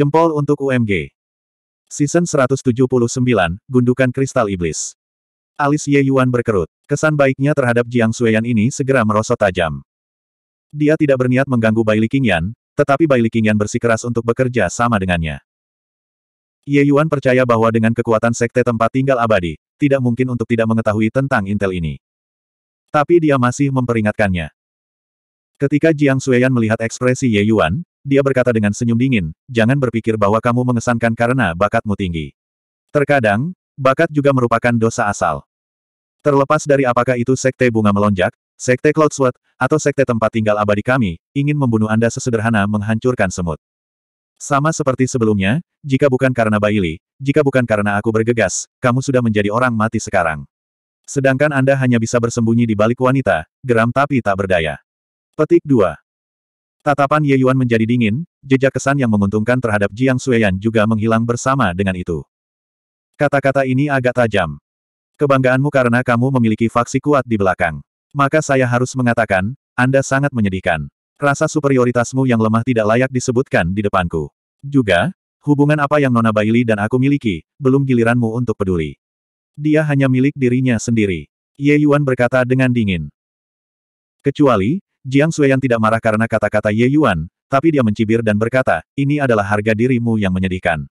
Jempol untuk UMG. Season 179, Gundukan Kristal Iblis. Alis Ye Yuan berkerut. Kesan baiknya terhadap Jiang Xueyan ini segera merosot tajam. Dia tidak berniat mengganggu Bai Qingyan, tetapi Bai Qingyan bersikeras untuk bekerja sama dengannya. Ye Yuan percaya bahwa dengan kekuatan sekte tempat tinggal abadi, tidak mungkin untuk tidak mengetahui tentang intel ini. Tapi dia masih memperingatkannya. Ketika Jiang Xueyan melihat ekspresi Ye Yuan, dia berkata dengan senyum dingin, jangan berpikir bahwa kamu mengesankan karena bakatmu tinggi. Terkadang, bakat juga merupakan dosa asal. Terlepas dari apakah itu sekte bunga melonjak, sekte cloudsword, atau sekte tempat tinggal abadi kami, ingin membunuh Anda sesederhana menghancurkan semut. Sama seperti sebelumnya, jika bukan karena Baili, jika bukan karena aku bergegas, kamu sudah menjadi orang mati sekarang. Sedangkan Anda hanya bisa bersembunyi di balik wanita, geram tapi tak berdaya. Petik 2. Tatapan Ye Yuan menjadi dingin, jejak kesan yang menguntungkan terhadap Jiang Sueyan juga menghilang bersama dengan itu. Kata-kata ini agak tajam. Kebanggaanmu karena kamu memiliki faksi kuat di belakang. Maka saya harus mengatakan, Anda sangat menyedihkan. Rasa superioritasmu yang lemah tidak layak disebutkan di depanku. Juga, hubungan apa yang Nona Bailey dan aku miliki, belum giliranmu untuk peduli. Dia hanya milik dirinya sendiri. Ye Yuan berkata dengan dingin. Kecuali, Jiang Xueyan tidak marah karena kata-kata Ye Yuan, tapi dia mencibir dan berkata, ini adalah harga dirimu yang menyedihkan.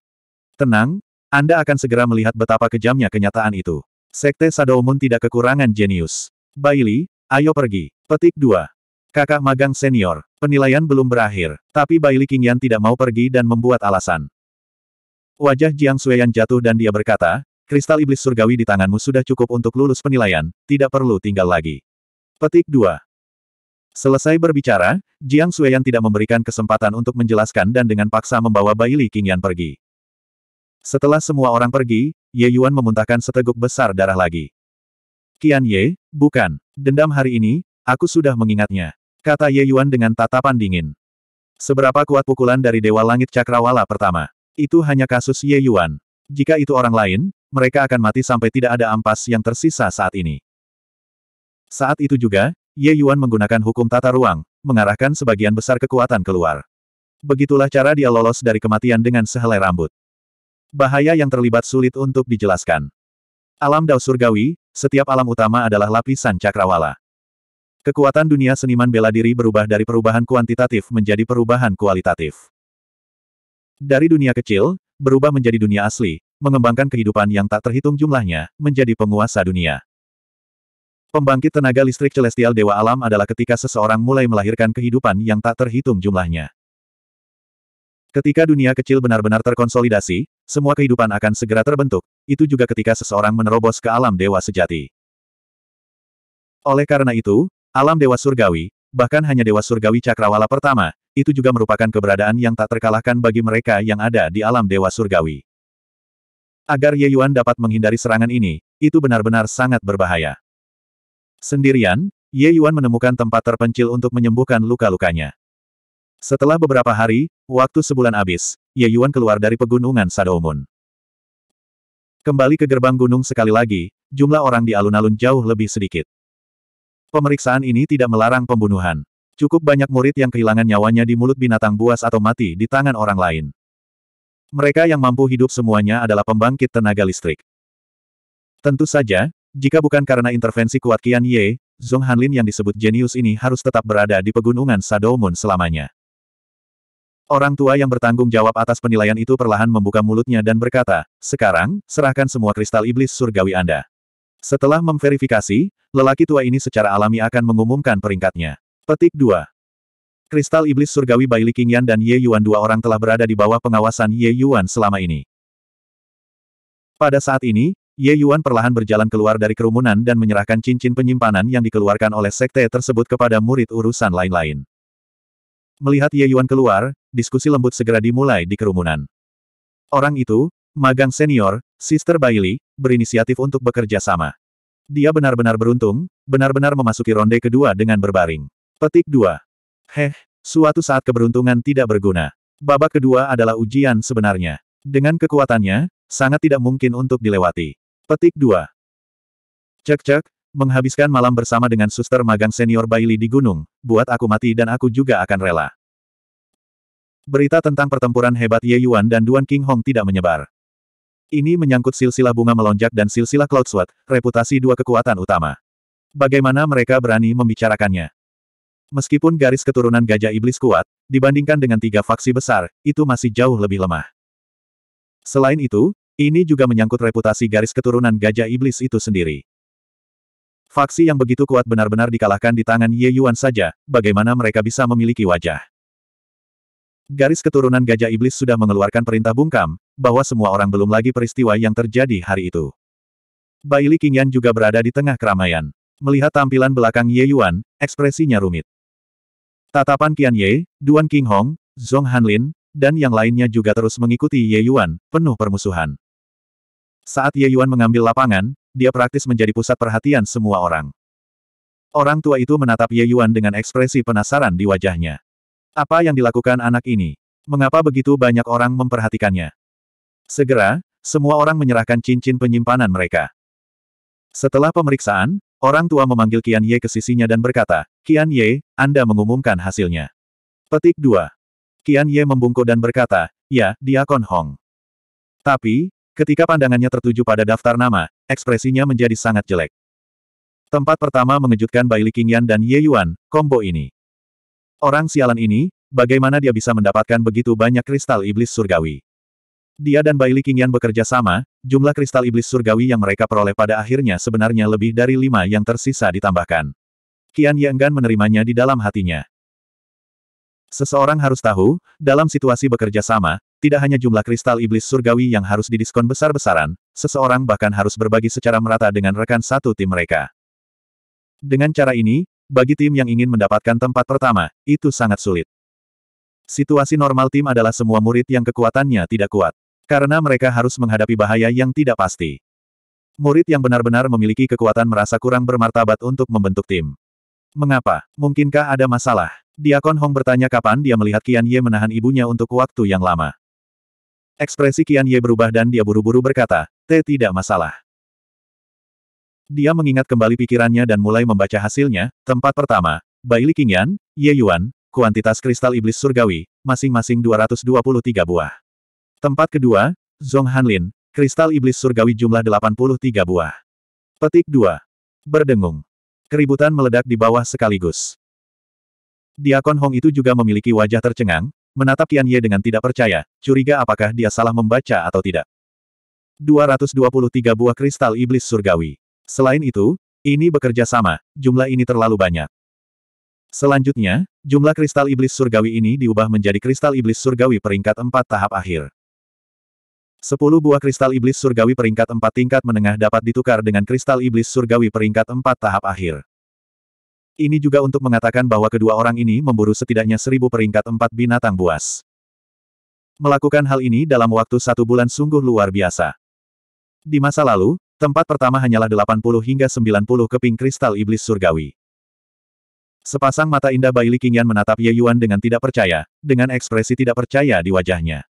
Tenang, Anda akan segera melihat betapa kejamnya kenyataan itu. Sekte Sadoumun tidak kekurangan jenius. Baili, ayo pergi. Petik 2. Kakak magang senior. Penilaian belum berakhir, tapi Baili Qingyan tidak mau pergi dan membuat alasan. Wajah Jiang Xueyan jatuh dan dia berkata, kristal iblis surgawi di tanganmu sudah cukup untuk lulus penilaian, tidak perlu tinggal lagi. Petik 2. Selesai berbicara, Jiang Xueyan tidak memberikan kesempatan untuk menjelaskan dan dengan paksa membawa Bai Li Qingyan pergi. Setelah semua orang pergi, Ye Yuan memuntahkan seteguk besar darah lagi. Kian Ye, bukan. Dendam hari ini, aku sudah mengingatnya. Kata Ye Yuan dengan tatapan dingin. Seberapa kuat pukulan dari Dewa Langit Cakrawala pertama? Itu hanya kasus Ye Yuan. Jika itu orang lain, mereka akan mati sampai tidak ada ampas yang tersisa saat ini. Saat itu juga, Ye Yuan menggunakan hukum tata ruang, mengarahkan sebagian besar kekuatan keluar. Begitulah cara dia lolos dari kematian dengan sehelai rambut. Bahaya yang terlibat sulit untuk dijelaskan. Alam Dao Surgawi, setiap alam utama adalah lapisan cakrawala. Kekuatan dunia seniman bela diri berubah dari perubahan kuantitatif menjadi perubahan kualitatif. Dari dunia kecil, berubah menjadi dunia asli, mengembangkan kehidupan yang tak terhitung jumlahnya, menjadi penguasa dunia. Pembangkit tenaga listrik celestial Dewa Alam adalah ketika seseorang mulai melahirkan kehidupan yang tak terhitung jumlahnya. Ketika dunia kecil benar-benar terkonsolidasi, semua kehidupan akan segera terbentuk, itu juga ketika seseorang menerobos ke alam dewa sejati. Oleh karena itu, alam dewa surgawi, bahkan hanya dewa surgawi cakrawala pertama, itu juga merupakan keberadaan yang tak terkalahkan bagi mereka yang ada di alam dewa surgawi. Agar Ye Yuan dapat menghindari serangan ini, itu benar-benar sangat berbahaya. Sendirian, Ye Yuan menemukan tempat terpencil untuk menyembuhkan luka-lukanya. Setelah beberapa hari, waktu sebulan habis, Ye Yuan keluar dari pegunungan Sadomun. Kembali ke gerbang gunung sekali lagi, jumlah orang di alun-alun jauh lebih sedikit. Pemeriksaan ini tidak melarang pembunuhan. Cukup banyak murid yang kehilangan nyawanya di mulut binatang buas atau mati di tangan orang lain. Mereka yang mampu hidup semuanya adalah pembangkit tenaga listrik. Tentu saja, jika bukan karena intervensi kuat Qian Ye, Zhong Hanlin yang disebut jenius ini harus tetap berada di pegunungan Shadow Moon selamanya. Orang tua yang bertanggung jawab atas penilaian itu perlahan membuka mulutnya dan berkata, sekarang, serahkan semua kristal iblis surgawi Anda. Setelah memverifikasi, lelaki tua ini secara alami akan mengumumkan peringkatnya. Petik 2. Kristal iblis surgawi Baili Qingyan dan Ye Yuan dua orang telah berada di bawah pengawasan Ye Yuan selama ini. Pada saat ini, Ye Yuan perlahan berjalan keluar dari kerumunan dan menyerahkan cincin penyimpanan yang dikeluarkan oleh sekte tersebut kepada murid urusan lain-lain. Melihat Ye Yuan keluar, diskusi lembut segera dimulai di kerumunan. Orang itu, magang senior, Sister Bailey, berinisiatif untuk bekerja sama. Dia benar-benar beruntung, benar-benar memasuki ronde kedua dengan berbaring. Petik 2. Heh, suatu saat keberuntungan tidak berguna. Babak kedua adalah ujian sebenarnya. Dengan kekuatannya, sangat tidak mungkin untuk dilewati. Petik 2. Cek-cek, menghabiskan malam bersama dengan suster magang senior Bailey di gunung, buat aku mati dan aku juga akan rela. Berita tentang pertempuran hebat Ye Yuan dan Duan King Hong tidak menyebar. Ini menyangkut silsilah bunga melonjak dan silsilah Cloud Sword, reputasi dua kekuatan utama. Bagaimana mereka berani membicarakannya? Meskipun garis keturunan gajah iblis kuat, dibandingkan dengan tiga faksi besar, itu masih jauh lebih lemah. Selain itu, ini juga menyangkut reputasi garis keturunan gajah iblis itu sendiri. Faksi yang begitu kuat benar-benar dikalahkan di tangan Ye Yuan saja, bagaimana mereka bisa memiliki wajah. Garis keturunan gajah iblis sudah mengeluarkan perintah bungkam, bahwa semua orang belum lagi peristiwa yang terjadi hari itu. Baili Qingyan juga berada di tengah keramaian. Melihat tampilan belakang Ye Yuan, ekspresinya rumit. Tatapan Qian Ye, Duan King Hong, Zhong Hanlin, dan yang lainnya juga terus mengikuti Ye Yuan, penuh permusuhan. Saat Ye Yuan mengambil lapangan, dia praktis menjadi pusat perhatian semua orang. Orang tua itu menatap Ye Yuan dengan ekspresi penasaran di wajahnya. Apa yang dilakukan anak ini? Mengapa begitu banyak orang memperhatikannya? Segera, semua orang menyerahkan cincin penyimpanan mereka. Setelah pemeriksaan, orang tua memanggil Qian Ye ke sisinya dan berkata, Qian Ye, Anda mengumumkan hasilnya. Petik 2. Qian Ye membungkuk dan berkata, Ya, dia Diakon Hong. Tapi, Ketika pandangannya tertuju pada daftar nama, ekspresinya menjadi sangat jelek. Tempat pertama mengejutkan Li Qingyan dan Ye Yuan, kombo ini. Orang sialan ini, bagaimana dia bisa mendapatkan begitu banyak kristal iblis surgawi? Dia dan Li Qingyan bekerja sama, jumlah kristal iblis surgawi yang mereka peroleh pada akhirnya sebenarnya lebih dari lima yang tersisa ditambahkan. Qian Yanggan menerimanya di dalam hatinya. Seseorang harus tahu, dalam situasi bekerja sama, tidak hanya jumlah kristal iblis surgawi yang harus didiskon besar-besaran, seseorang bahkan harus berbagi secara merata dengan rekan satu tim mereka. Dengan cara ini, bagi tim yang ingin mendapatkan tempat pertama, itu sangat sulit. Situasi normal tim adalah semua murid yang kekuatannya tidak kuat. Karena mereka harus menghadapi bahaya yang tidak pasti. Murid yang benar-benar memiliki kekuatan merasa kurang bermartabat untuk membentuk tim. Mengapa? Mungkinkah ada masalah? Diakon Hong bertanya kapan dia melihat Kian Ye menahan ibunya untuk waktu yang lama. Ekspresi Qian Ye berubah dan dia buru-buru berkata, T tidak masalah. Dia mengingat kembali pikirannya dan mulai membaca hasilnya, tempat pertama, Bai Li Qingyan, Ye Yuan, kuantitas kristal iblis surgawi, masing-masing 223 buah. Tempat kedua, Zhong Hanlin, kristal iblis surgawi jumlah 83 buah. Petik 2. Berdengung. Keributan meledak di bawah sekaligus. Diakon Hong itu juga memiliki wajah tercengang, menatap Tian Ye dengan tidak percaya, curiga apakah dia salah membaca atau tidak. 223 buah kristal iblis surgawi. Selain itu, ini bekerja sama, jumlah ini terlalu banyak. Selanjutnya, jumlah kristal iblis surgawi ini diubah menjadi kristal iblis surgawi peringkat 4 tahap akhir. 10 buah kristal iblis surgawi peringkat 4 tingkat menengah dapat ditukar dengan kristal iblis surgawi peringkat 4 tahap akhir. Ini juga untuk mengatakan bahwa kedua orang ini memburu setidaknya seribu peringkat empat binatang buas. Melakukan hal ini dalam waktu satu bulan sungguh luar biasa. Di masa lalu, tempat pertama hanyalah 80 hingga 90 keping kristal iblis surgawi. Sepasang mata indah Bai Likingian menatap Ye Yuan dengan tidak percaya, dengan ekspresi tidak percaya di wajahnya.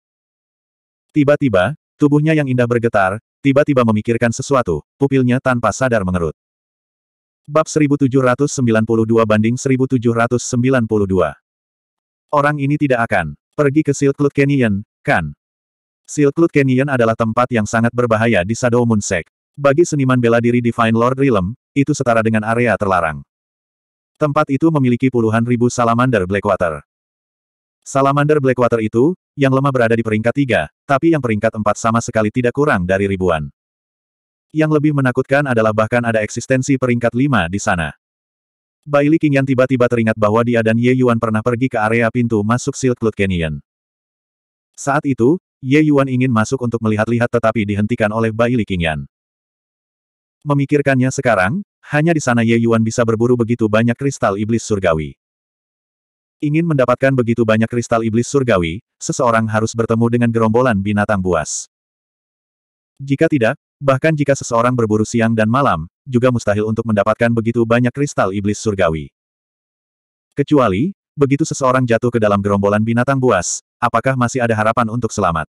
Tiba-tiba, tubuhnya yang indah bergetar, tiba-tiba memikirkan sesuatu, pupilnya tanpa sadar mengerut. Bab 1792 banding 1792. Orang ini tidak akan pergi ke Silklut Canyon, kan? Silklut Canyon adalah tempat yang sangat berbahaya di Shadow Moon Sect. Bagi seniman bela diri Divine Lord Realm, itu setara dengan area terlarang. Tempat itu memiliki puluhan ribu salamander Blackwater. Salamander Blackwater itu, yang lemah berada di peringkat tiga, tapi yang peringkat empat sama sekali tidak kurang dari ribuan. Yang lebih menakutkan adalah bahkan ada eksistensi peringkat lima di sana. Bai Li Qingyan tiba-tiba teringat bahwa dia dan Ye Yuan pernah pergi ke area pintu masuk Silk Cloud Canyon. Saat itu, Ye Yuan ingin masuk untuk melihat-lihat tetapi dihentikan oleh Bai Li Qingyan. Memikirkannya sekarang, hanya di sana Ye Yuan bisa berburu begitu banyak kristal iblis surgawi. Ingin mendapatkan begitu banyak kristal iblis surgawi, seseorang harus bertemu dengan gerombolan binatang buas. Jika tidak, Bahkan jika seseorang berburu siang dan malam, juga mustahil untuk mendapatkan begitu banyak kristal iblis surgawi. Kecuali, begitu seseorang jatuh ke dalam gerombolan binatang buas, apakah masih ada harapan untuk selamat?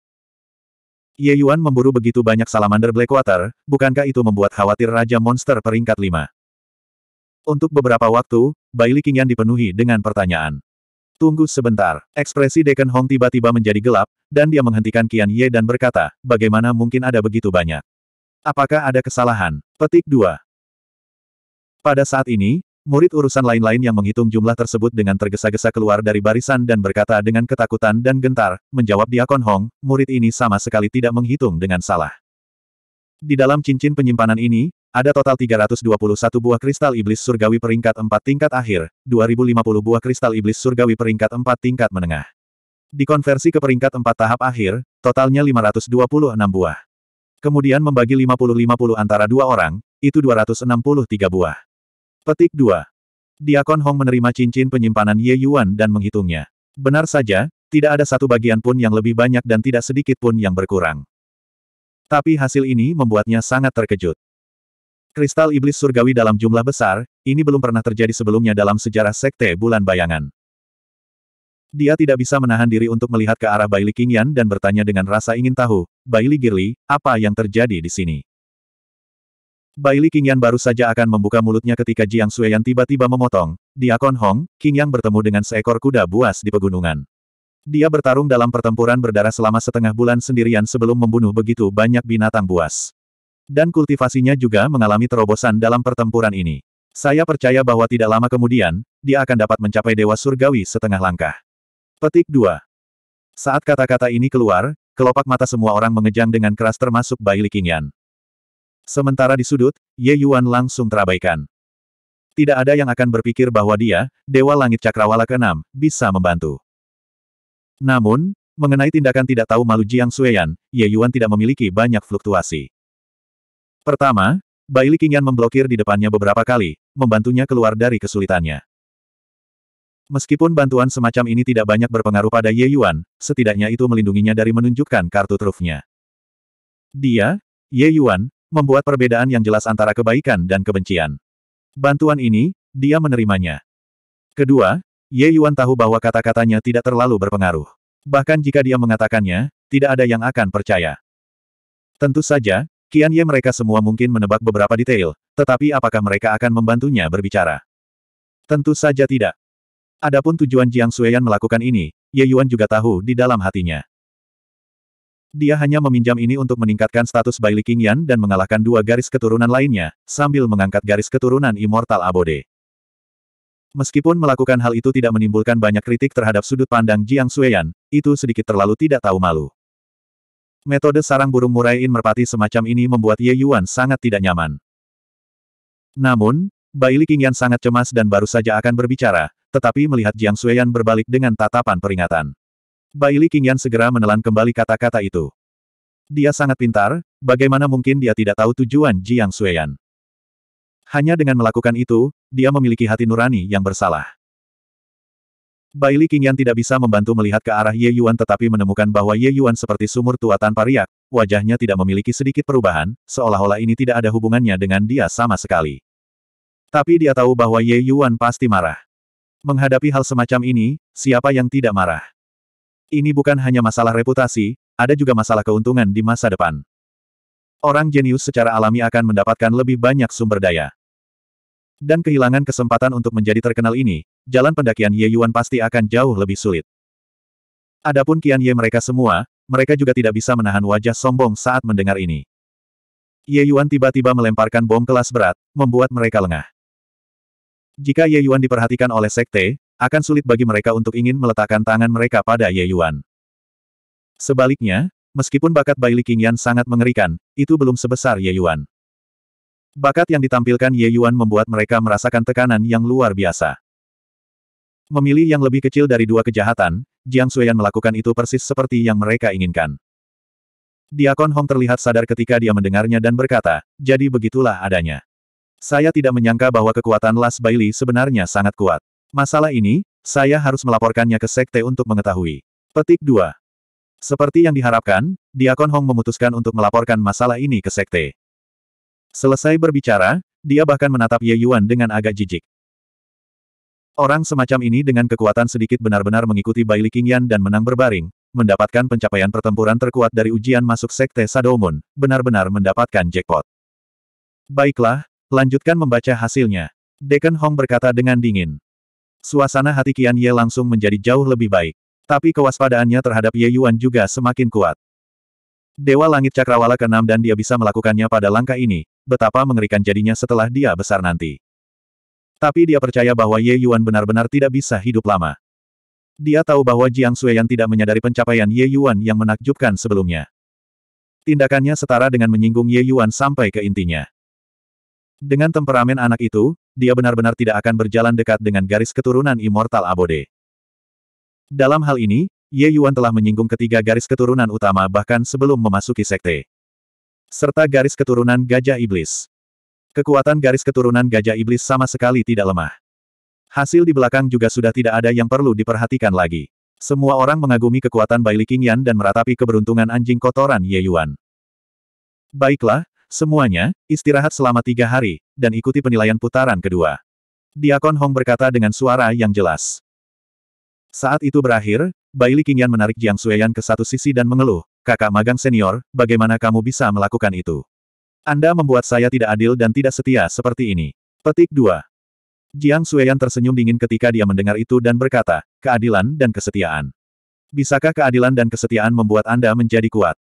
Ye Yuan memburu begitu banyak salamander Blackwater, bukankah itu membuat khawatir Raja Monster peringkat 5? Untuk beberapa waktu, Li Qingyan dipenuhi dengan pertanyaan. Tunggu sebentar. Ekspresi Deken Hong tiba-tiba menjadi gelap, dan dia menghentikan Qian Ye dan berkata, bagaimana mungkin ada begitu banyak. Apakah ada kesalahan? Petik 2. Pada saat ini, murid urusan lain-lain yang menghitung jumlah tersebut dengan tergesa-gesa keluar dari barisan dan berkata dengan ketakutan dan gentar, menjawab Diakon Hong, murid ini sama sekali tidak menghitung dengan salah. Di dalam cincin penyimpanan ini, ada total 321 buah kristal iblis surgawi peringkat 4 tingkat akhir, 2050 buah kristal iblis surgawi peringkat 4 tingkat menengah. Dikonversi ke peringkat 4 tahap akhir, totalnya 526 buah. Kemudian membagi 50-50 antara dua orang, itu 263 buah. Petik 2. Diakon Hong menerima cincin penyimpanan Ye Yuan dan menghitungnya. Benar saja, tidak ada satu bagian pun yang lebih banyak dan tidak sedikit pun yang berkurang. Tapi hasil ini membuatnya sangat terkejut. Kristal iblis surgawi dalam jumlah besar, ini belum pernah terjadi sebelumnya dalam sejarah Sekte Bulan Bayangan. Dia tidak bisa menahan diri untuk melihat ke arah Baili Qingyan dan bertanya dengan rasa ingin tahu, Baili Girli, apa yang terjadi di sini? Baili Qingyan baru saja akan membuka mulutnya ketika Jiang Sueyan tiba-tiba memotong, di Akon Hong, yang bertemu dengan seekor kuda buas di pegunungan. Dia bertarung dalam pertempuran berdarah selama setengah bulan sendirian sebelum membunuh begitu banyak binatang buas. Dan kultivasinya juga mengalami terobosan dalam pertempuran ini. Saya percaya bahwa tidak lama kemudian, dia akan dapat mencapai Dewa Surgawi setengah langkah. Petik 2. Saat kata-kata ini keluar, kelopak mata semua orang mengejang dengan keras termasuk Bai Liqingyan. Sementara di sudut, Ye Yuan langsung terabaikan. Tidak ada yang akan berpikir bahwa dia, Dewa Langit Cakrawala ke-6, bisa membantu. Namun, mengenai tindakan tidak tahu malu Jiang Sueyan, Ye Yuan tidak memiliki banyak fluktuasi. Pertama, Bai Liqingyan memblokir di depannya beberapa kali, membantunya keluar dari kesulitannya. Meskipun bantuan semacam ini tidak banyak berpengaruh pada Ye Yuan, setidaknya itu melindunginya dari menunjukkan kartu trufnya. Dia, Ye Yuan, membuat perbedaan yang jelas antara kebaikan dan kebencian. Bantuan ini, dia menerimanya. Kedua, Ye Yuan tahu bahwa kata-katanya tidak terlalu berpengaruh. Bahkan jika dia mengatakannya, tidak ada yang akan percaya. Tentu saja, Kian Ye mereka semua mungkin menebak beberapa detail, tetapi apakah mereka akan membantunya berbicara? Tentu saja tidak. Adapun tujuan Jiang Xueyan melakukan ini, Ye Yuan juga tahu di dalam hatinya. Dia hanya meminjam ini untuk meningkatkan status Bai Li Qingyan dan mengalahkan dua garis keturunan lainnya, sambil mengangkat garis keturunan Immortal Abode. Meskipun melakukan hal itu tidak menimbulkan banyak kritik terhadap sudut pandang Jiang Xueyan, itu sedikit terlalu tidak tahu malu. Metode sarang burung murai In merpati semacam ini membuat Ye Yuan sangat tidak nyaman. Namun, Bai Li Qingyan sangat cemas dan baru saja akan berbicara, tetapi melihat Jiang Xueyan berbalik dengan tatapan peringatan. Bai Li Qingyan segera menelan kembali kata-kata itu. Dia sangat pintar, bagaimana mungkin dia tidak tahu tujuan Jiang Xueyan. Hanya dengan melakukan itu, dia memiliki hati nurani yang bersalah. Bai Li Qingyan tidak bisa membantu melihat ke arah Ye Yuan tetapi menemukan bahwa Ye Yuan seperti sumur tua tanpa riak, wajahnya tidak memiliki sedikit perubahan, seolah-olah ini tidak ada hubungannya dengan dia sama sekali. Tapi dia tahu bahwa Ye Yuan pasti marah. Menghadapi hal semacam ini, siapa yang tidak marah? Ini bukan hanya masalah reputasi, ada juga masalah keuntungan di masa depan. Orang jenius secara alami akan mendapatkan lebih banyak sumber daya. Dan kehilangan kesempatan untuk menjadi terkenal ini, jalan pendakian Ye Yuan pasti akan jauh lebih sulit. Adapun Kian Ye mereka semua, mereka juga tidak bisa menahan wajah sombong saat mendengar ini. Ye Yuan tiba-tiba melemparkan bom kelas berat, membuat mereka lengah. Jika Ye Yuan diperhatikan oleh sekte, akan sulit bagi mereka untuk ingin meletakkan tangan mereka pada Ye Yuan. Sebaliknya, meskipun bakat Bai Li Qingyan sangat mengerikan, itu belum sebesar Ye Yuan. Bakat yang ditampilkan Ye Yuan membuat mereka merasakan tekanan yang luar biasa. Memilih yang lebih kecil dari dua kejahatan, Jiang Xueyan melakukan itu persis seperti yang mereka inginkan. Diakon Hong terlihat sadar ketika dia mendengarnya dan berkata, jadi begitulah adanya. Saya tidak menyangka bahwa kekuatan Las Bailey sebenarnya sangat kuat. Masalah ini, saya harus melaporkannya ke sekte untuk mengetahui. Petik 2. Seperti yang diharapkan, Diakon Hong memutuskan untuk melaporkan masalah ini ke sekte. Selesai berbicara, dia bahkan menatap Ye Yuan dengan agak jijik. Orang semacam ini dengan kekuatan sedikit benar-benar mengikuti Baili Qingyan dan menang berbaring, mendapatkan pencapaian pertempuran terkuat dari ujian masuk Sekte Sadomun, benar-benar mendapatkan jackpot. Baiklah, Lanjutkan membaca hasilnya. Dekan Hong berkata dengan dingin. Suasana hati Qian Ye langsung menjadi jauh lebih baik. Tapi kewaspadaannya terhadap Ye Yuan juga semakin kuat. Dewa Langit Cakrawala ke-6 dan dia bisa melakukannya pada langkah ini, betapa mengerikan jadinya setelah dia besar nanti. Tapi dia percaya bahwa Ye Yuan benar-benar tidak bisa hidup lama. Dia tahu bahwa Jiang Sueyan tidak menyadari pencapaian Ye Yuan yang menakjubkan sebelumnya. Tindakannya setara dengan menyinggung Ye Yuan sampai ke intinya. Dengan temperamen anak itu, dia benar-benar tidak akan berjalan dekat dengan garis keturunan Immortal Abode. Dalam hal ini, Ye Yuan telah menyinggung ketiga garis keturunan utama bahkan sebelum memasuki sekte. Serta garis keturunan Gajah Iblis. Kekuatan garis keturunan Gajah Iblis sama sekali tidak lemah. Hasil di belakang juga sudah tidak ada yang perlu diperhatikan lagi. Semua orang mengagumi kekuatan Bai Li Qingyan dan meratapi keberuntungan anjing kotoran Ye Yuan. Baiklah, Semuanya, istirahat selama tiga hari, dan ikuti penilaian putaran kedua. Diakon Hong berkata dengan suara yang jelas. Saat itu berakhir, Li Qingyan menarik Jiang Xueyan ke satu sisi dan mengeluh, kakak magang senior, bagaimana kamu bisa melakukan itu? Anda membuat saya tidak adil dan tidak setia seperti ini. Petik 2. Jiang Xueyan tersenyum dingin ketika dia mendengar itu dan berkata, keadilan dan kesetiaan. Bisakah keadilan dan kesetiaan membuat Anda menjadi kuat?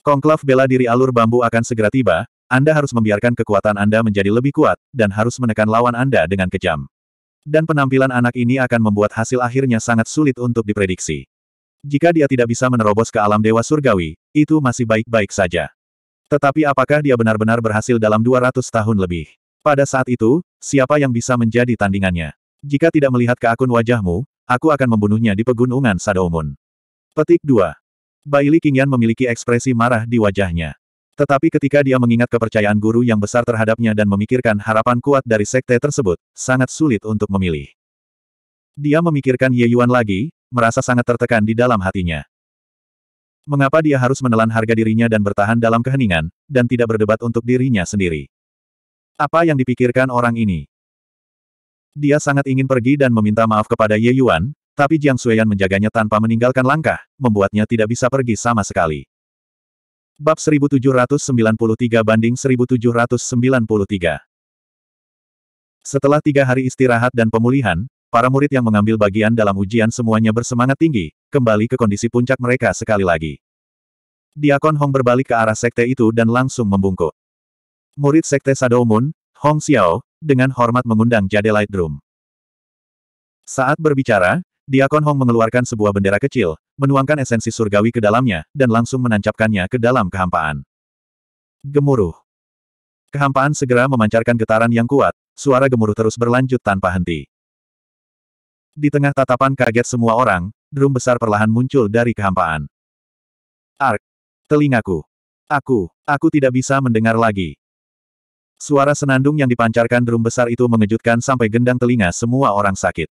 Konklav bela diri alur bambu akan segera tiba, Anda harus membiarkan kekuatan Anda menjadi lebih kuat, dan harus menekan lawan Anda dengan kejam. Dan penampilan anak ini akan membuat hasil akhirnya sangat sulit untuk diprediksi. Jika dia tidak bisa menerobos ke alam dewa surgawi, itu masih baik-baik saja. Tetapi apakah dia benar-benar berhasil dalam 200 tahun lebih? Pada saat itu, siapa yang bisa menjadi tandingannya? Jika tidak melihat ke akun wajahmu, aku akan membunuhnya di pegunungan Sadomun. Petik 2. Baili Qingyan memiliki ekspresi marah di wajahnya. Tetapi ketika dia mengingat kepercayaan guru yang besar terhadapnya dan memikirkan harapan kuat dari sekte tersebut, sangat sulit untuk memilih. Dia memikirkan Ye Yuan lagi, merasa sangat tertekan di dalam hatinya. Mengapa dia harus menelan harga dirinya dan bertahan dalam keheningan, dan tidak berdebat untuk dirinya sendiri? Apa yang dipikirkan orang ini? Dia sangat ingin pergi dan meminta maaf kepada Ye Yuan, tapi Jiang Xueyan menjaganya tanpa meninggalkan langkah, membuatnya tidak bisa pergi sama sekali. Bab 1793 banding 1793 Setelah tiga hari istirahat dan pemulihan, para murid yang mengambil bagian dalam ujian semuanya bersemangat tinggi, kembali ke kondisi puncak mereka sekali lagi. Diakon Hong berbalik ke arah sekte itu dan langsung membungkuk. Murid sekte Sadomun, Hong Xiao, dengan hormat mengundang Jade Light Room. Saat berbicara, Diakon Hong mengeluarkan sebuah bendera kecil, menuangkan esensi surgawi ke dalamnya, dan langsung menancapkannya ke dalam kehampaan. Gemuruh. Kehampaan segera memancarkan getaran yang kuat, suara gemuruh terus berlanjut tanpa henti. Di tengah tatapan kaget semua orang, drum besar perlahan muncul dari kehampaan. Ark. Telingaku. Aku, aku tidak bisa mendengar lagi. Suara senandung yang dipancarkan drum besar itu mengejutkan sampai gendang telinga semua orang sakit.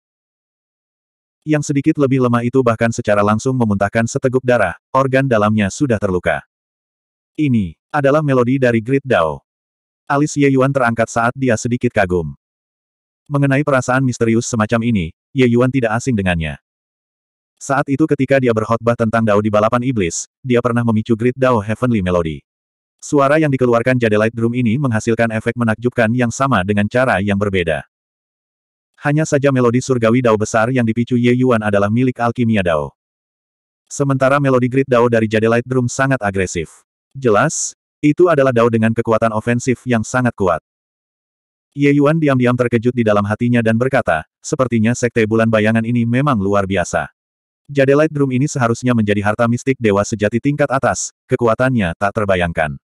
Yang sedikit lebih lemah itu bahkan secara langsung memuntahkan seteguk darah, organ dalamnya sudah terluka. Ini adalah melodi dari Grid Dao. Alis Ye Yuan terangkat saat dia sedikit kagum. Mengenai perasaan misterius semacam ini, Ye Yuan tidak asing dengannya. Saat itu ketika dia berkhotbah tentang Dao di balapan iblis, dia pernah memicu Grid Dao Heavenly Melody. Suara yang dikeluarkan Jade Light Drum ini menghasilkan efek menakjubkan yang sama dengan cara yang berbeda. Hanya saja melodi surgawi Dao besar yang dipicu Ye Yuan adalah milik alkimia Dao. Sementara melodi grid Dao dari Jade Light Drum sangat agresif. Jelas, itu adalah Dao dengan kekuatan ofensif yang sangat kuat. Ye Yuan diam-diam terkejut di dalam hatinya dan berkata, sepertinya sekte bulan bayangan ini memang luar biasa. Jade Light Drum ini seharusnya menjadi harta mistik dewa sejati tingkat atas, kekuatannya tak terbayangkan.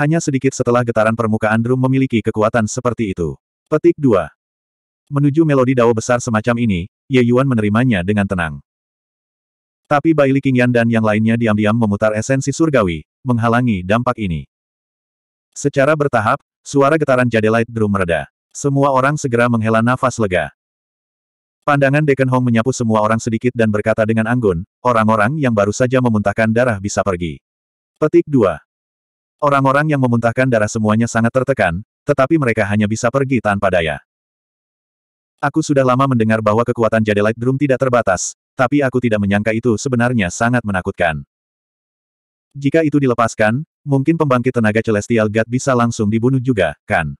Hanya sedikit setelah getaran permukaan drum memiliki kekuatan seperti itu. Petik 2. Menuju melodi dao besar semacam ini, Ye Yuan menerimanya dengan tenang. Tapi Bai Li Qingyan dan yang lainnya diam-diam memutar esensi surgawi, menghalangi dampak ini. Secara bertahap, suara getaran Jade Light Drum mereda. Semua orang segera menghela nafas lega. Pandangan Deken Hong menyapu semua orang sedikit dan berkata dengan anggun, orang-orang yang baru saja memuntahkan darah bisa pergi. Petik 2. Orang-orang yang memuntahkan darah semuanya sangat tertekan, tetapi mereka hanya bisa pergi tanpa daya. Aku sudah lama mendengar bahwa kekuatan Jade Light Drum tidak terbatas, tapi aku tidak menyangka itu sebenarnya sangat menakutkan. Jika itu dilepaskan, mungkin pembangkit tenaga Celestial God bisa langsung dibunuh juga, kan?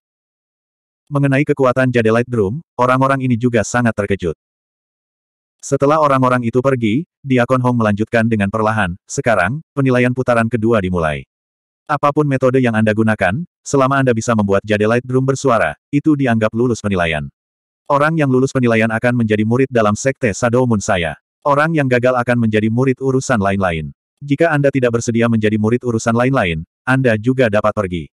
Mengenai kekuatan Jade Light Drum, orang-orang ini juga sangat terkejut. Setelah orang-orang itu pergi, Diakon Hong melanjutkan dengan perlahan, sekarang, penilaian putaran kedua dimulai. Apapun metode yang Anda gunakan, selama Anda bisa membuat Jade Light Drum bersuara, itu dianggap lulus penilaian. Orang yang lulus penilaian akan menjadi murid dalam sekte Sadomun saya. Orang yang gagal akan menjadi murid urusan lain-lain. Jika Anda tidak bersedia menjadi murid urusan lain-lain, Anda juga dapat pergi.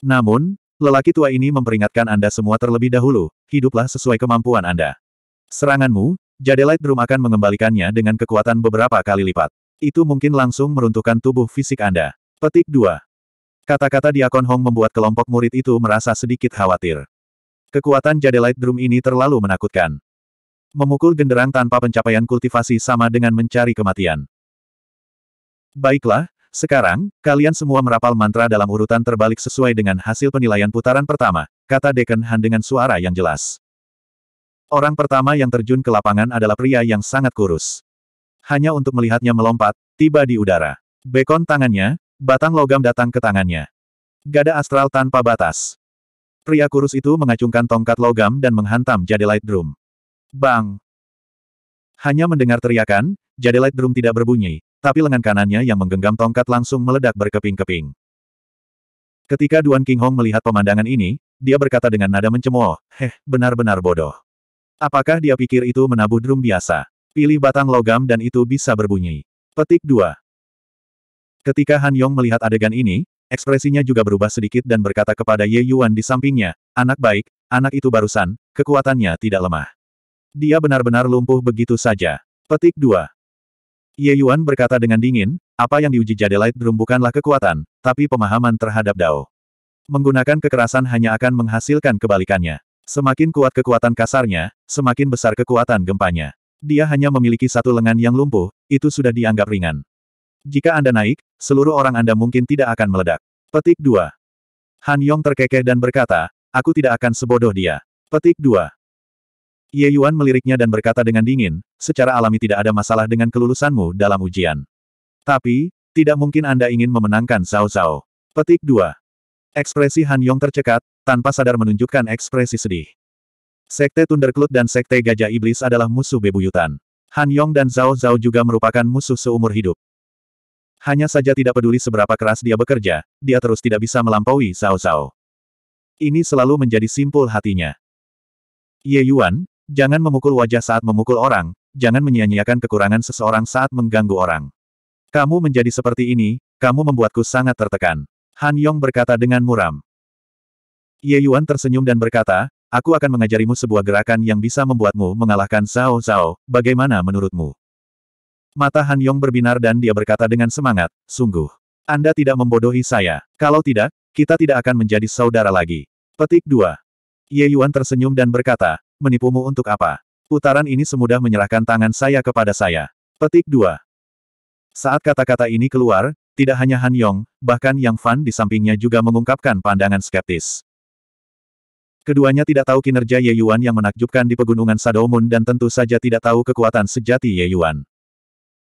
Namun, lelaki tua ini memperingatkan Anda semua terlebih dahulu, hiduplah sesuai kemampuan Anda. Seranganmu, Jadelite Drum akan mengembalikannya dengan kekuatan beberapa kali lipat. Itu mungkin langsung meruntuhkan tubuh fisik Anda. Petik 2. Kata-kata Diakon Hong membuat kelompok murid itu merasa sedikit khawatir. Kekuatan Jadelite Drum ini terlalu menakutkan. Memukul genderang tanpa pencapaian kultivasi sama dengan mencari kematian. Baiklah, sekarang, kalian semua merapal mantra dalam urutan terbalik sesuai dengan hasil penilaian putaran pertama, kata Deken Han dengan suara yang jelas. Orang pertama yang terjun ke lapangan adalah pria yang sangat kurus. Hanya untuk melihatnya melompat, tiba di udara. Bekon tangannya, batang logam datang ke tangannya. Gada astral tanpa batas. Pria kurus itu mengacungkan tongkat logam dan menghantam Jade Light Drum. Bang! Hanya mendengar teriakan, Jade Light Drum tidak berbunyi, tapi lengan kanannya yang menggenggam tongkat langsung meledak berkeping-keping. Ketika Duan King Hong melihat pemandangan ini, dia berkata dengan nada mencemooh, Heh, benar-benar bodoh. Apakah dia pikir itu menabuh drum biasa? Pilih batang logam dan itu bisa berbunyi. Petik 2. Ketika Han Yong melihat adegan ini, Ekspresinya juga berubah sedikit dan berkata kepada Ye Yuan di sampingnya, anak baik, anak itu barusan, kekuatannya tidak lemah. Dia benar-benar lumpuh begitu saja. Petik 2. Ye Yuan berkata dengan dingin, apa yang diuji Jade Light Drum bukanlah kekuatan, tapi pemahaman terhadap Dao. Menggunakan kekerasan hanya akan menghasilkan kebalikannya. Semakin kuat kekuatan kasarnya, semakin besar kekuatan gempanya. Dia hanya memiliki satu lengan yang lumpuh, itu sudah dianggap ringan. Jika Anda naik, seluruh orang Anda mungkin tidak akan meledak. Petik 2. Han Yong terkekeh dan berkata, aku tidak akan sebodoh dia. Petik 2. Ye Yuan meliriknya dan berkata dengan dingin, secara alami tidak ada masalah dengan kelulusanmu dalam ujian. Tapi, tidak mungkin Anda ingin memenangkan Zhao Zhao. Petik 2. Ekspresi Han Yong tercekat, tanpa sadar menunjukkan ekspresi sedih. Sekte Thundercloud dan Sekte Gajah Iblis adalah musuh bebuyutan. Han Yong dan Zhao Zhao juga merupakan musuh seumur hidup. Hanya saja tidak peduli seberapa keras dia bekerja, dia terus tidak bisa melampaui Zhao Zhao. Ini selalu menjadi simpul hatinya. Ye Yuan, jangan memukul wajah saat memukul orang, jangan menyia-nyiakan kekurangan seseorang saat mengganggu orang. Kamu menjadi seperti ini, kamu membuatku sangat tertekan. Han Yong berkata dengan muram. Ye Yuan tersenyum dan berkata, aku akan mengajarimu sebuah gerakan yang bisa membuatmu mengalahkan Zhao Zhao, bagaimana menurutmu? Mata Han Yong berbinar dan dia berkata dengan semangat, sungguh. Anda tidak membodohi saya. Kalau tidak, kita tidak akan menjadi saudara lagi. Petik 2. Ye Yuan tersenyum dan berkata, menipumu untuk apa? Putaran ini semudah menyerahkan tangan saya kepada saya. Petik 2. Saat kata-kata ini keluar, tidak hanya Han Yong, bahkan Yang Fan di sampingnya juga mengungkapkan pandangan skeptis. Keduanya tidak tahu kinerja Ye Yuan yang menakjubkan di pegunungan Sadomun dan tentu saja tidak tahu kekuatan sejati Ye Yuan.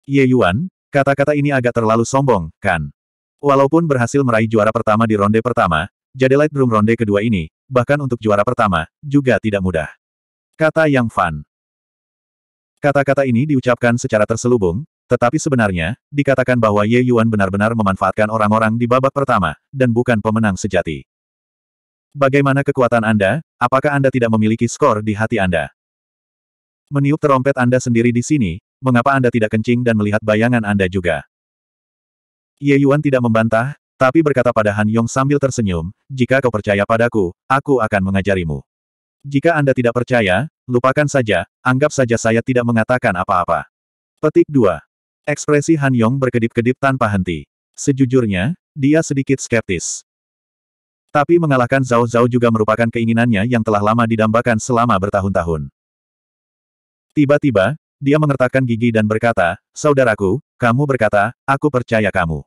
Ye Yuan, kata-kata ini agak terlalu sombong, kan? Walaupun berhasil meraih juara pertama di ronde pertama, Light Room ronde kedua ini, bahkan untuk juara pertama, juga tidak mudah. Kata Yang Fan. Kata-kata ini diucapkan secara terselubung, tetapi sebenarnya, dikatakan bahwa Ye Yuan benar-benar memanfaatkan orang-orang di babak pertama, dan bukan pemenang sejati. Bagaimana kekuatan Anda, apakah Anda tidak memiliki skor di hati Anda? Meniup terompet Anda sendiri di sini, mengapa Anda tidak kencing dan melihat bayangan Anda juga? Ye Yuan tidak membantah, tapi berkata pada Han Yong sambil tersenyum, jika kau percaya padaku, aku akan mengajarimu. Jika Anda tidak percaya, lupakan saja, anggap saja saya tidak mengatakan apa-apa. Petik 2. Ekspresi Han Yong berkedip-kedip tanpa henti. Sejujurnya, dia sedikit skeptis. Tapi mengalahkan Zhao Zhao juga merupakan keinginannya yang telah lama didambakan selama bertahun-tahun. Tiba-tiba, dia mengertakkan gigi dan berkata, Saudaraku, kamu berkata, aku percaya kamu.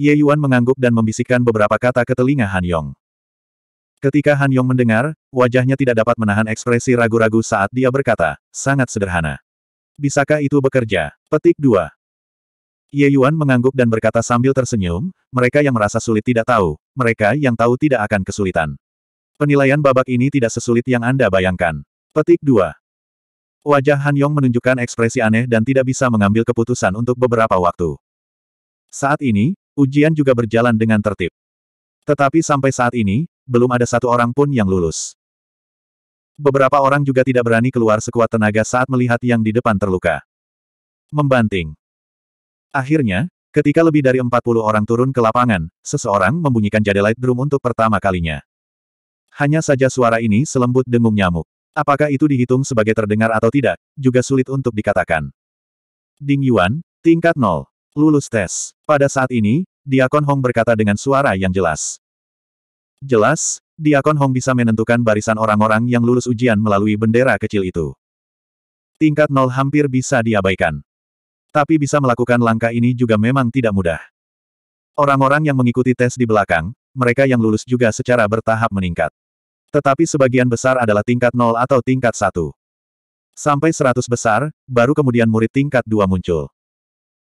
Ye Yuan mengangguk dan membisikkan beberapa kata ke telinga Han Yong. Ketika Han Yong mendengar, wajahnya tidak dapat menahan ekspresi ragu-ragu saat dia berkata, sangat sederhana. Bisakah itu bekerja? Petik 2. Ye Yuan mengangguk dan berkata sambil tersenyum, mereka yang merasa sulit tidak tahu, mereka yang tahu tidak akan kesulitan. Penilaian babak ini tidak sesulit yang Anda bayangkan. Petik 2. Wajah Han Yong menunjukkan ekspresi aneh dan tidak bisa mengambil keputusan untuk beberapa waktu. Saat ini, ujian juga berjalan dengan tertib. Tetapi sampai saat ini, belum ada satu orang pun yang lulus. Beberapa orang juga tidak berani keluar sekuat tenaga saat melihat yang di depan terluka. Membanting. Akhirnya, ketika lebih dari 40 orang turun ke lapangan, seseorang membunyikan jade drum untuk pertama kalinya. Hanya saja suara ini selembut dengung nyamuk. Apakah itu dihitung sebagai terdengar atau tidak, juga sulit untuk dikatakan. Ding Yuan, tingkat 0. Lulus tes. Pada saat ini, Diakon Hong berkata dengan suara yang jelas. Jelas, Diakon Hong bisa menentukan barisan orang-orang yang lulus ujian melalui bendera kecil itu. Tingkat 0 hampir bisa diabaikan. Tapi bisa melakukan langkah ini juga memang tidak mudah. Orang-orang yang mengikuti tes di belakang, mereka yang lulus juga secara bertahap meningkat. Tetapi sebagian besar adalah tingkat 0 atau tingkat 1. Sampai 100 besar, baru kemudian murid tingkat 2 muncul.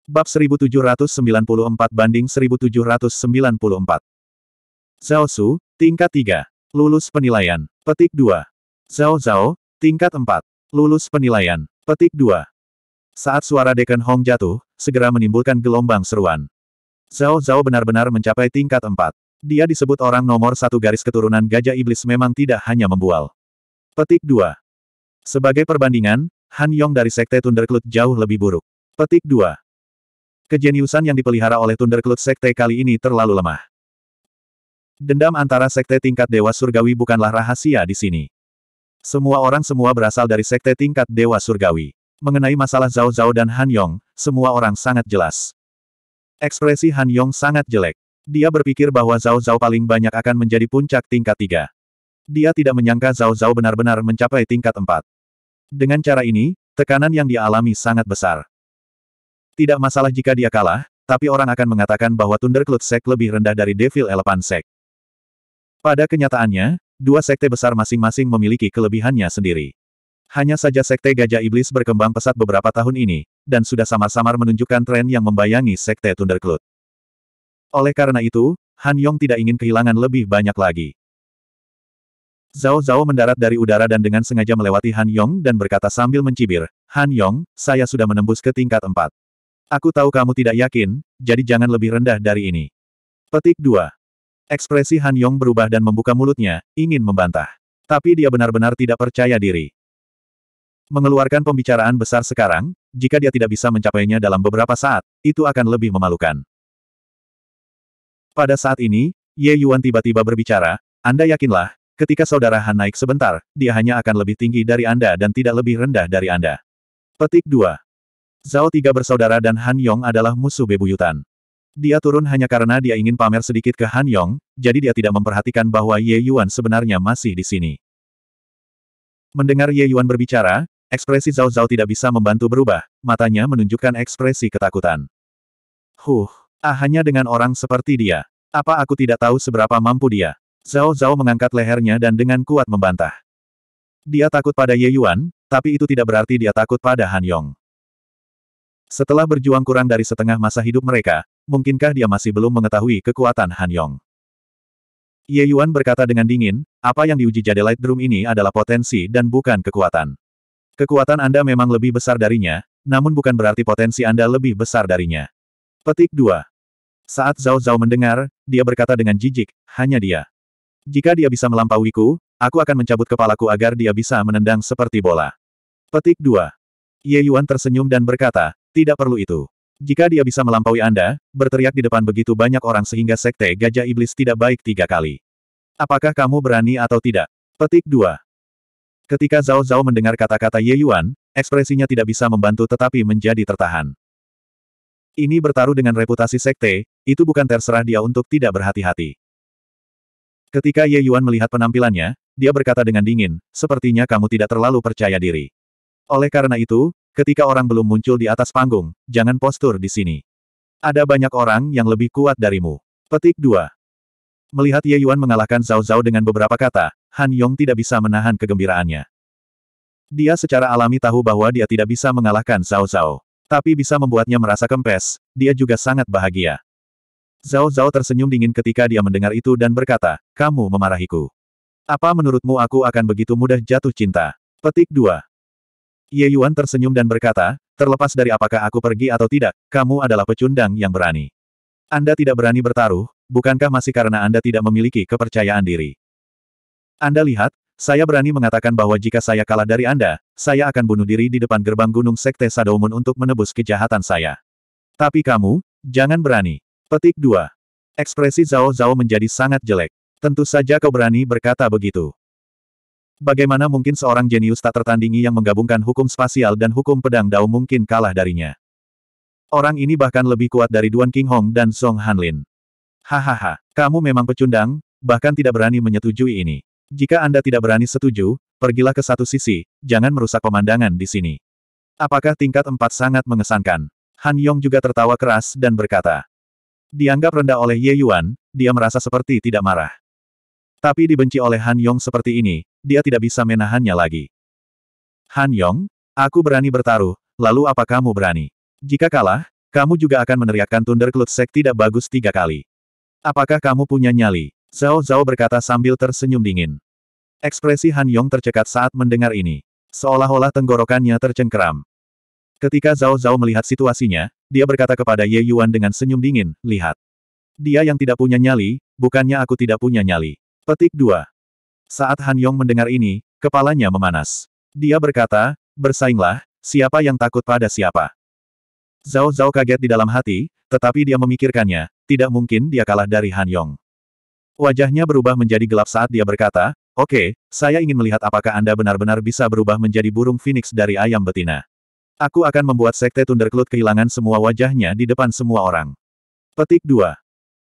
Bab 1794 banding 1794. Zhao Su, tingkat 3. Lulus penilaian. Petik 2. Zhao Zhao, tingkat 4. Lulus penilaian. Petik 2. Saat suara Deken Hong jatuh, segera menimbulkan gelombang seruan. Zhao Zhao benar-benar mencapai tingkat 4. Dia disebut orang nomor satu garis keturunan Gajah Iblis memang tidak hanya membual. Petik 2. Sebagai perbandingan, Han Yong dari Sekte Thunderclut jauh lebih buruk. Petik 2. Kejeniusan yang dipelihara oleh Thunderclut Sekte kali ini terlalu lemah. Dendam antara Sekte tingkat Dewa Surgawi bukanlah rahasia di sini. Semua orang semua berasal dari Sekte tingkat Dewa Surgawi. Mengenai masalah Zhao Zhao dan Han Yong, semua orang sangat jelas. Ekspresi Han Yong sangat jelek. Dia berpikir bahwa Zhao Zhao paling banyak akan menjadi puncak tingkat tiga. Dia tidak menyangka Zhao Zhao benar-benar mencapai tingkat empat. Dengan cara ini, tekanan yang dia alami sangat besar. Tidak masalah jika dia kalah, tapi orang akan mengatakan bahwa Thunderclut Sek lebih rendah dari Devil Elephant Sek. Pada kenyataannya, dua sekte besar masing-masing memiliki kelebihannya sendiri. Hanya saja sekte Gajah Iblis berkembang pesat beberapa tahun ini, dan sudah samar-samar menunjukkan tren yang membayangi sekte Thunderclut. Oleh karena itu, Han Yong tidak ingin kehilangan lebih banyak lagi. Zhao Zhao mendarat dari udara dan dengan sengaja melewati Han Yong dan berkata sambil mencibir, Han Yong, saya sudah menembus ke tingkat 4. Aku tahu kamu tidak yakin, jadi jangan lebih rendah dari ini. Petik 2. Ekspresi Han Yong berubah dan membuka mulutnya, ingin membantah. Tapi dia benar-benar tidak percaya diri. Mengeluarkan pembicaraan besar sekarang, jika dia tidak bisa mencapainya dalam beberapa saat, itu akan lebih memalukan. Pada saat ini, Ye Yuan tiba-tiba berbicara, Anda yakinlah, ketika saudara Han naik sebentar, dia hanya akan lebih tinggi dari Anda dan tidak lebih rendah dari Anda. Petik 2. Zhao tiga bersaudara dan Han Yong adalah musuh bebuyutan. Dia turun hanya karena dia ingin pamer sedikit ke Han Yong, jadi dia tidak memperhatikan bahwa Ye Yuan sebenarnya masih di sini. Mendengar Ye Yuan berbicara, ekspresi Zhao Zhao tidak bisa membantu berubah, matanya menunjukkan ekspresi ketakutan. Huh, Ah hanya dengan orang seperti dia. Apa aku tidak tahu seberapa mampu dia? Zhao Zhao mengangkat lehernya dan dengan kuat membantah. Dia takut pada Ye Yuan, tapi itu tidak berarti dia takut pada Han Yong. Setelah berjuang kurang dari setengah masa hidup mereka, mungkinkah dia masih belum mengetahui kekuatan Han Yong? Ye Yuan berkata dengan dingin, apa yang diuji Light Drum ini adalah potensi dan bukan kekuatan. Kekuatan Anda memang lebih besar darinya, namun bukan berarti potensi Anda lebih besar darinya. Petik 2. Saat Zhao Zhao mendengar, dia berkata dengan jijik, hanya dia. Jika dia bisa melampauiku, aku akan mencabut kepalaku agar dia bisa menendang seperti bola. Petik 2. Ye Yuan tersenyum dan berkata, tidak perlu itu. Jika dia bisa melampaui Anda, berteriak di depan begitu banyak orang sehingga sekte gajah iblis tidak baik tiga kali. Apakah kamu berani atau tidak? Petik 2. Ketika Zhao Zhao mendengar kata-kata Ye Yuan, ekspresinya tidak bisa membantu tetapi menjadi tertahan. Ini bertaruh dengan reputasi sekte, itu bukan terserah dia untuk tidak berhati-hati. Ketika Ye Yuan melihat penampilannya, dia berkata dengan dingin, sepertinya kamu tidak terlalu percaya diri. Oleh karena itu, ketika orang belum muncul di atas panggung, jangan postur di sini. Ada banyak orang yang lebih kuat darimu. Petik 2. Melihat Ye Yuan mengalahkan Zhao Zhao dengan beberapa kata, Han Yong tidak bisa menahan kegembiraannya. Dia secara alami tahu bahwa dia tidak bisa mengalahkan Zhao Zhao. Tapi bisa membuatnya merasa kempes, dia juga sangat bahagia. Zhao Zhao tersenyum dingin ketika dia mendengar itu dan berkata, kamu memarahiku. Apa menurutmu aku akan begitu mudah jatuh cinta? Petik 2. Ye Yuan tersenyum dan berkata, terlepas dari apakah aku pergi atau tidak, kamu adalah pecundang yang berani. Anda tidak berani bertaruh, bukankah masih karena Anda tidak memiliki kepercayaan diri? Anda lihat, saya berani mengatakan bahwa jika saya kalah dari Anda, saya akan bunuh diri di depan gerbang gunung Sekte Sadomun untuk menebus kejahatan saya. Tapi kamu, jangan berani. Petik 2. Ekspresi Zhao Zhao menjadi sangat jelek. Tentu saja kau berani berkata begitu. Bagaimana mungkin seorang jenius tak tertandingi yang menggabungkan hukum spasial dan hukum pedang dao mungkin kalah darinya? Orang ini bahkan lebih kuat dari Duan King Hong dan Song Hanlin. Hahaha, kamu memang pecundang, bahkan tidak berani menyetujui ini. Jika Anda tidak berani setuju, pergilah ke satu sisi, jangan merusak pemandangan di sini. Apakah tingkat empat sangat mengesankan? Han Yong juga tertawa keras dan berkata. Dianggap rendah oleh Ye Yuan, dia merasa seperti tidak marah. Tapi dibenci oleh Han Yong seperti ini, dia tidak bisa menahannya lagi. Han Yong, aku berani bertaruh, lalu apa kamu berani? Jika kalah, kamu juga akan meneriakkan Thunderclut Sek tidak bagus tiga kali. Apakah kamu punya nyali? Zhao Zhao berkata sambil tersenyum dingin. Ekspresi Han Yong tercekat saat mendengar ini. Seolah-olah tenggorokannya tercengkeram. Ketika Zhao Zhao melihat situasinya, dia berkata kepada Ye Yuan dengan senyum dingin, lihat. Dia yang tidak punya nyali, bukannya aku tidak punya nyali. Petik 2. Saat Han Yong mendengar ini, kepalanya memanas. Dia berkata, bersainglah, siapa yang takut pada siapa. Zhao Zhao kaget di dalam hati, tetapi dia memikirkannya, tidak mungkin dia kalah dari Han Yong. Wajahnya berubah menjadi gelap saat dia berkata, Oke, okay, saya ingin melihat apakah Anda benar-benar bisa berubah menjadi burung phoenix dari ayam betina. Aku akan membuat sekte Thunderclut kehilangan semua wajahnya di depan semua orang. Petik 2.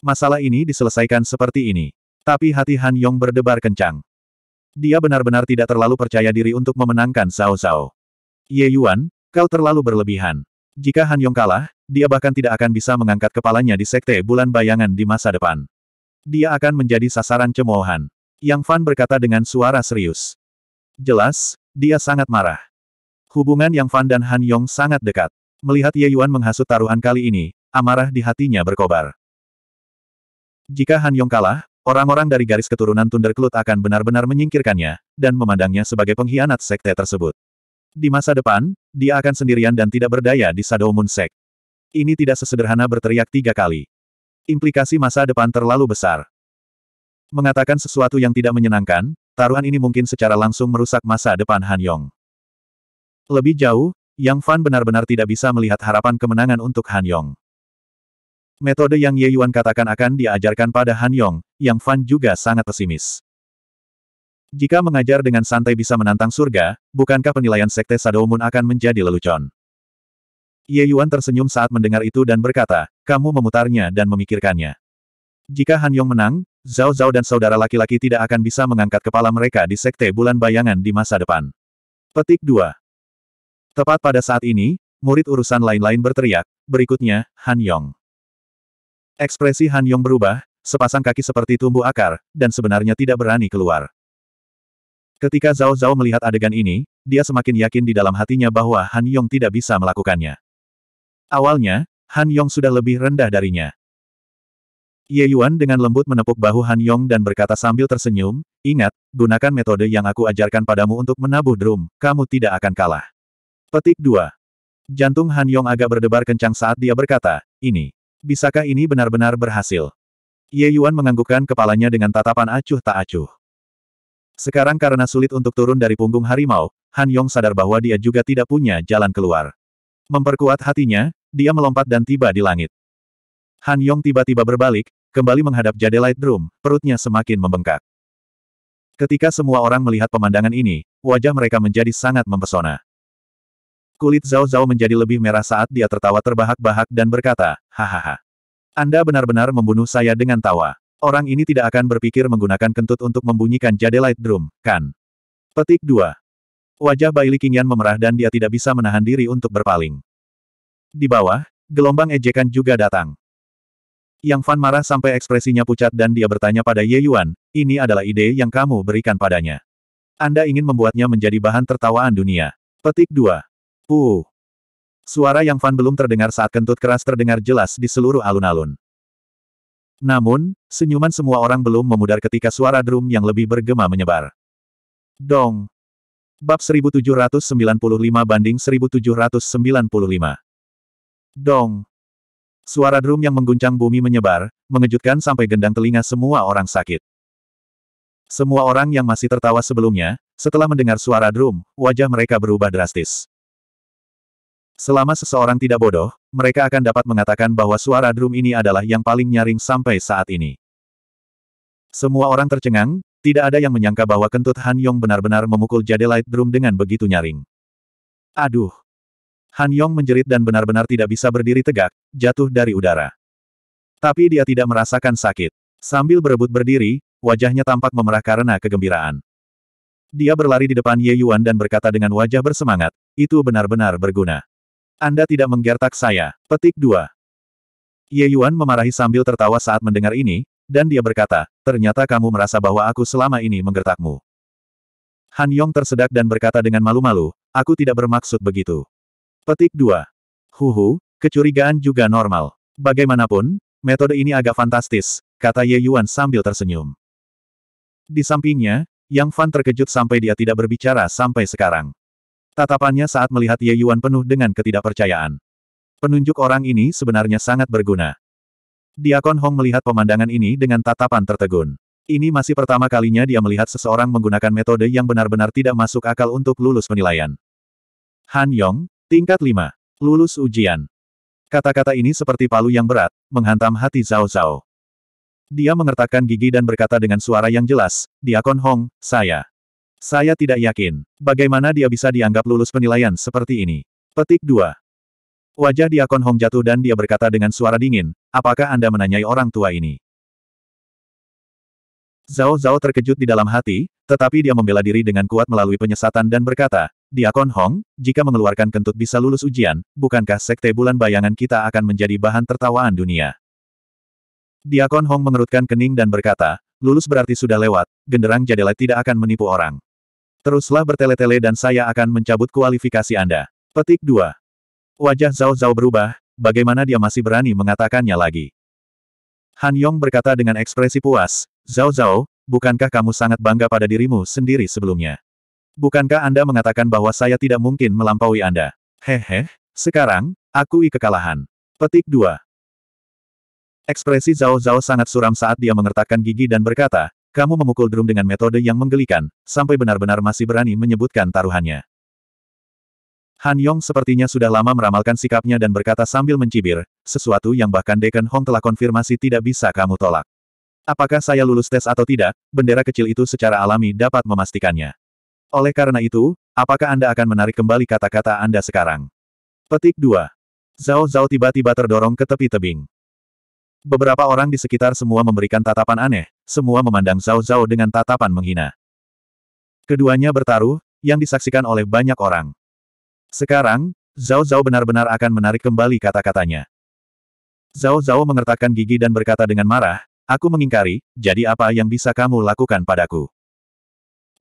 Masalah ini diselesaikan seperti ini. Tapi hati Han Yong berdebar kencang. Dia benar-benar tidak terlalu percaya diri untuk memenangkan Zhao Zhao. Ye Yuan, kau terlalu berlebihan. Jika Han Yong kalah, dia bahkan tidak akan bisa mengangkat kepalanya di sekte bulan bayangan di masa depan. Dia akan menjadi sasaran cemoohan. Yang Fan berkata dengan suara serius. Jelas, dia sangat marah. Hubungan Yang Fan dan Han Yong sangat dekat. Melihat Ye Yuan menghasut taruhan kali ini, amarah di hatinya berkobar. Jika Han Yong kalah, orang-orang dari garis keturunan Tunderklut akan benar-benar menyingkirkannya, dan memandangnya sebagai pengkhianat sekte tersebut. Di masa depan, dia akan sendirian dan tidak berdaya di Sadoumun Sek. Ini tidak sesederhana berteriak tiga kali. Implikasi masa depan terlalu besar. Mengatakan sesuatu yang tidak menyenangkan, taruhan ini mungkin secara langsung merusak masa depan Han Yong. Lebih jauh, Yang Fan benar-benar tidak bisa melihat harapan kemenangan untuk Han Yong. Metode yang Ye Yuan katakan akan diajarkan pada Han Yong, Yang Fan juga sangat pesimis. Jika mengajar dengan santai bisa menantang surga, bukankah penilaian Sekte Sadomun akan menjadi lelucon? Ye Yuan tersenyum saat mendengar itu dan berkata, kamu memutarnya dan memikirkannya. Jika Han Yong menang, Zhao Zhao dan saudara laki-laki tidak akan bisa mengangkat kepala mereka di Sekte Bulan Bayangan di masa depan. Petik 2. Tepat pada saat ini, murid urusan lain-lain berteriak, berikutnya, Han Yong. Ekspresi Han Yong berubah, sepasang kaki seperti tumbuh akar, dan sebenarnya tidak berani keluar. Ketika Zhao Zhao melihat adegan ini, dia semakin yakin di dalam hatinya bahwa Han Yong tidak bisa melakukannya. Awalnya, Han Yong sudah lebih rendah darinya. Ye Yuan dengan lembut menepuk bahu Han Yong dan berkata sambil tersenyum, ingat, gunakan metode yang aku ajarkan padamu untuk menabuh drum, kamu tidak akan kalah. Petik 2. Jantung Han Yong agak berdebar kencang saat dia berkata, ini. Bisakah ini benar-benar berhasil? Ye Yuan menganggukkan kepalanya dengan tatapan acuh tak acuh. Sekarang karena sulit untuk turun dari punggung harimau, Han Yong sadar bahwa dia juga tidak punya jalan keluar. Memperkuat hatinya, dia melompat dan tiba di langit. Han Yong tiba-tiba berbalik, kembali menghadap Jade Light Room, perutnya semakin membengkak. Ketika semua orang melihat pemandangan ini, wajah mereka menjadi sangat mempesona. Kulit Zhao Zhao menjadi lebih merah saat dia tertawa terbahak-bahak dan berkata, Hahaha. Anda benar-benar membunuh saya dengan tawa. Orang ini tidak akan berpikir menggunakan kentut untuk membunyikan Jade Light Drum, kan? Petik 2. Wajah Bailey Qingyan memerah dan dia tidak bisa menahan diri untuk berpaling. Di bawah, gelombang ejekan juga datang. Yang Fan marah sampai ekspresinya pucat dan dia bertanya pada Ye Yuan, ini adalah ide yang kamu berikan padanya. Anda ingin membuatnya menjadi bahan tertawaan dunia. Petik 2. Uh. Suara Yang Fan belum terdengar saat kentut keras terdengar jelas di seluruh alun-alun. Namun, senyuman semua orang belum memudar ketika suara drum yang lebih bergema menyebar. Dong! Bab 1795 banding 1795 Dong! Suara drum yang mengguncang bumi menyebar, mengejutkan sampai gendang telinga semua orang sakit. Semua orang yang masih tertawa sebelumnya, setelah mendengar suara drum, wajah mereka berubah drastis. Selama seseorang tidak bodoh, mereka akan dapat mengatakan bahwa suara drum ini adalah yang paling nyaring sampai saat ini. Semua orang tercengang, tidak ada yang menyangka bahwa kentut Han Yong benar-benar memukul Jadelite drum dengan begitu nyaring. Aduh, Han Yong menjerit dan benar-benar tidak bisa berdiri tegak, jatuh dari udara. Tapi dia tidak merasakan sakit. Sambil berebut berdiri, wajahnya tampak memerah karena kegembiraan. Dia berlari di depan Ye Yuan dan berkata dengan wajah bersemangat, itu benar-benar berguna. Anda tidak menggertak saya. Petik 2. Ye Yuan memarahi sambil tertawa saat mendengar ini, dan dia berkata, ternyata kamu merasa bahwa aku selama ini menggertakmu. Han Yong tersedak dan berkata dengan malu-malu, aku tidak bermaksud begitu. Petik 2. Huhu, kecurigaan juga normal. Bagaimanapun, metode ini agak fantastis, kata Ye Yuan sambil tersenyum. Di sampingnya, Yang Fan terkejut sampai dia tidak berbicara sampai sekarang. Tatapannya saat melihat Ye Yuan penuh dengan ketidakpercayaan. Penunjuk orang ini sebenarnya sangat berguna. Diakon Hong melihat pemandangan ini dengan tatapan tertegun. Ini masih pertama kalinya dia melihat seseorang menggunakan metode yang benar-benar tidak masuk akal untuk lulus penilaian. Han Yong, Tingkat 5. Lulus ujian. Kata-kata ini seperti palu yang berat, menghantam hati Zhao Zhao. Dia mengertakkan gigi dan berkata dengan suara yang jelas, Diakon Hong, saya. Saya tidak yakin, bagaimana dia bisa dianggap lulus penilaian seperti ini. Petik 2. Wajah Diakon Hong jatuh dan dia berkata dengan suara dingin, apakah Anda menanyai orang tua ini? Zhao Zhao terkejut di dalam hati, tetapi dia membela diri dengan kuat melalui penyesatan dan berkata, Diakon Hong, jika mengeluarkan kentut bisa lulus ujian, bukankah sekte bulan bayangan kita akan menjadi bahan tertawaan dunia? Diakon Hong mengerutkan kening dan berkata, lulus berarti sudah lewat, genderang jadela tidak akan menipu orang. Teruslah bertele-tele dan saya akan mencabut kualifikasi Anda. Petik 2. Wajah Zhao Zhao berubah, bagaimana dia masih berani mengatakannya lagi. Han Yong berkata dengan ekspresi puas, Zhao Zhao, bukankah kamu sangat bangga pada dirimu sendiri sebelumnya? Bukankah Anda mengatakan bahwa saya tidak mungkin melampaui Anda? Hehe, sekarang, akui kekalahan. Petik 2. Ekspresi Zhao Zhao sangat suram saat dia mengertakkan gigi dan berkata, kamu memukul drum dengan metode yang menggelikan, sampai benar-benar masih berani menyebutkan taruhannya. Han Yong sepertinya sudah lama meramalkan sikapnya dan berkata sambil mencibir, sesuatu yang bahkan Deacon Hong telah konfirmasi tidak bisa kamu tolak. Apakah saya lulus tes atau tidak, bendera kecil itu secara alami dapat memastikannya. Oleh karena itu, apakah Anda akan menarik kembali kata-kata Anda sekarang? Petik 2. Zhao Zhao tiba-tiba terdorong ke tepi tebing. Beberapa orang di sekitar semua memberikan tatapan aneh, semua memandang Zhao Zhao dengan tatapan menghina. Keduanya bertaruh, yang disaksikan oleh banyak orang. Sekarang, Zhao Zhao benar-benar akan menarik kembali kata-katanya. Zhao Zhao mengertakkan gigi dan berkata dengan marah, Aku mengingkari, jadi apa yang bisa kamu lakukan padaku?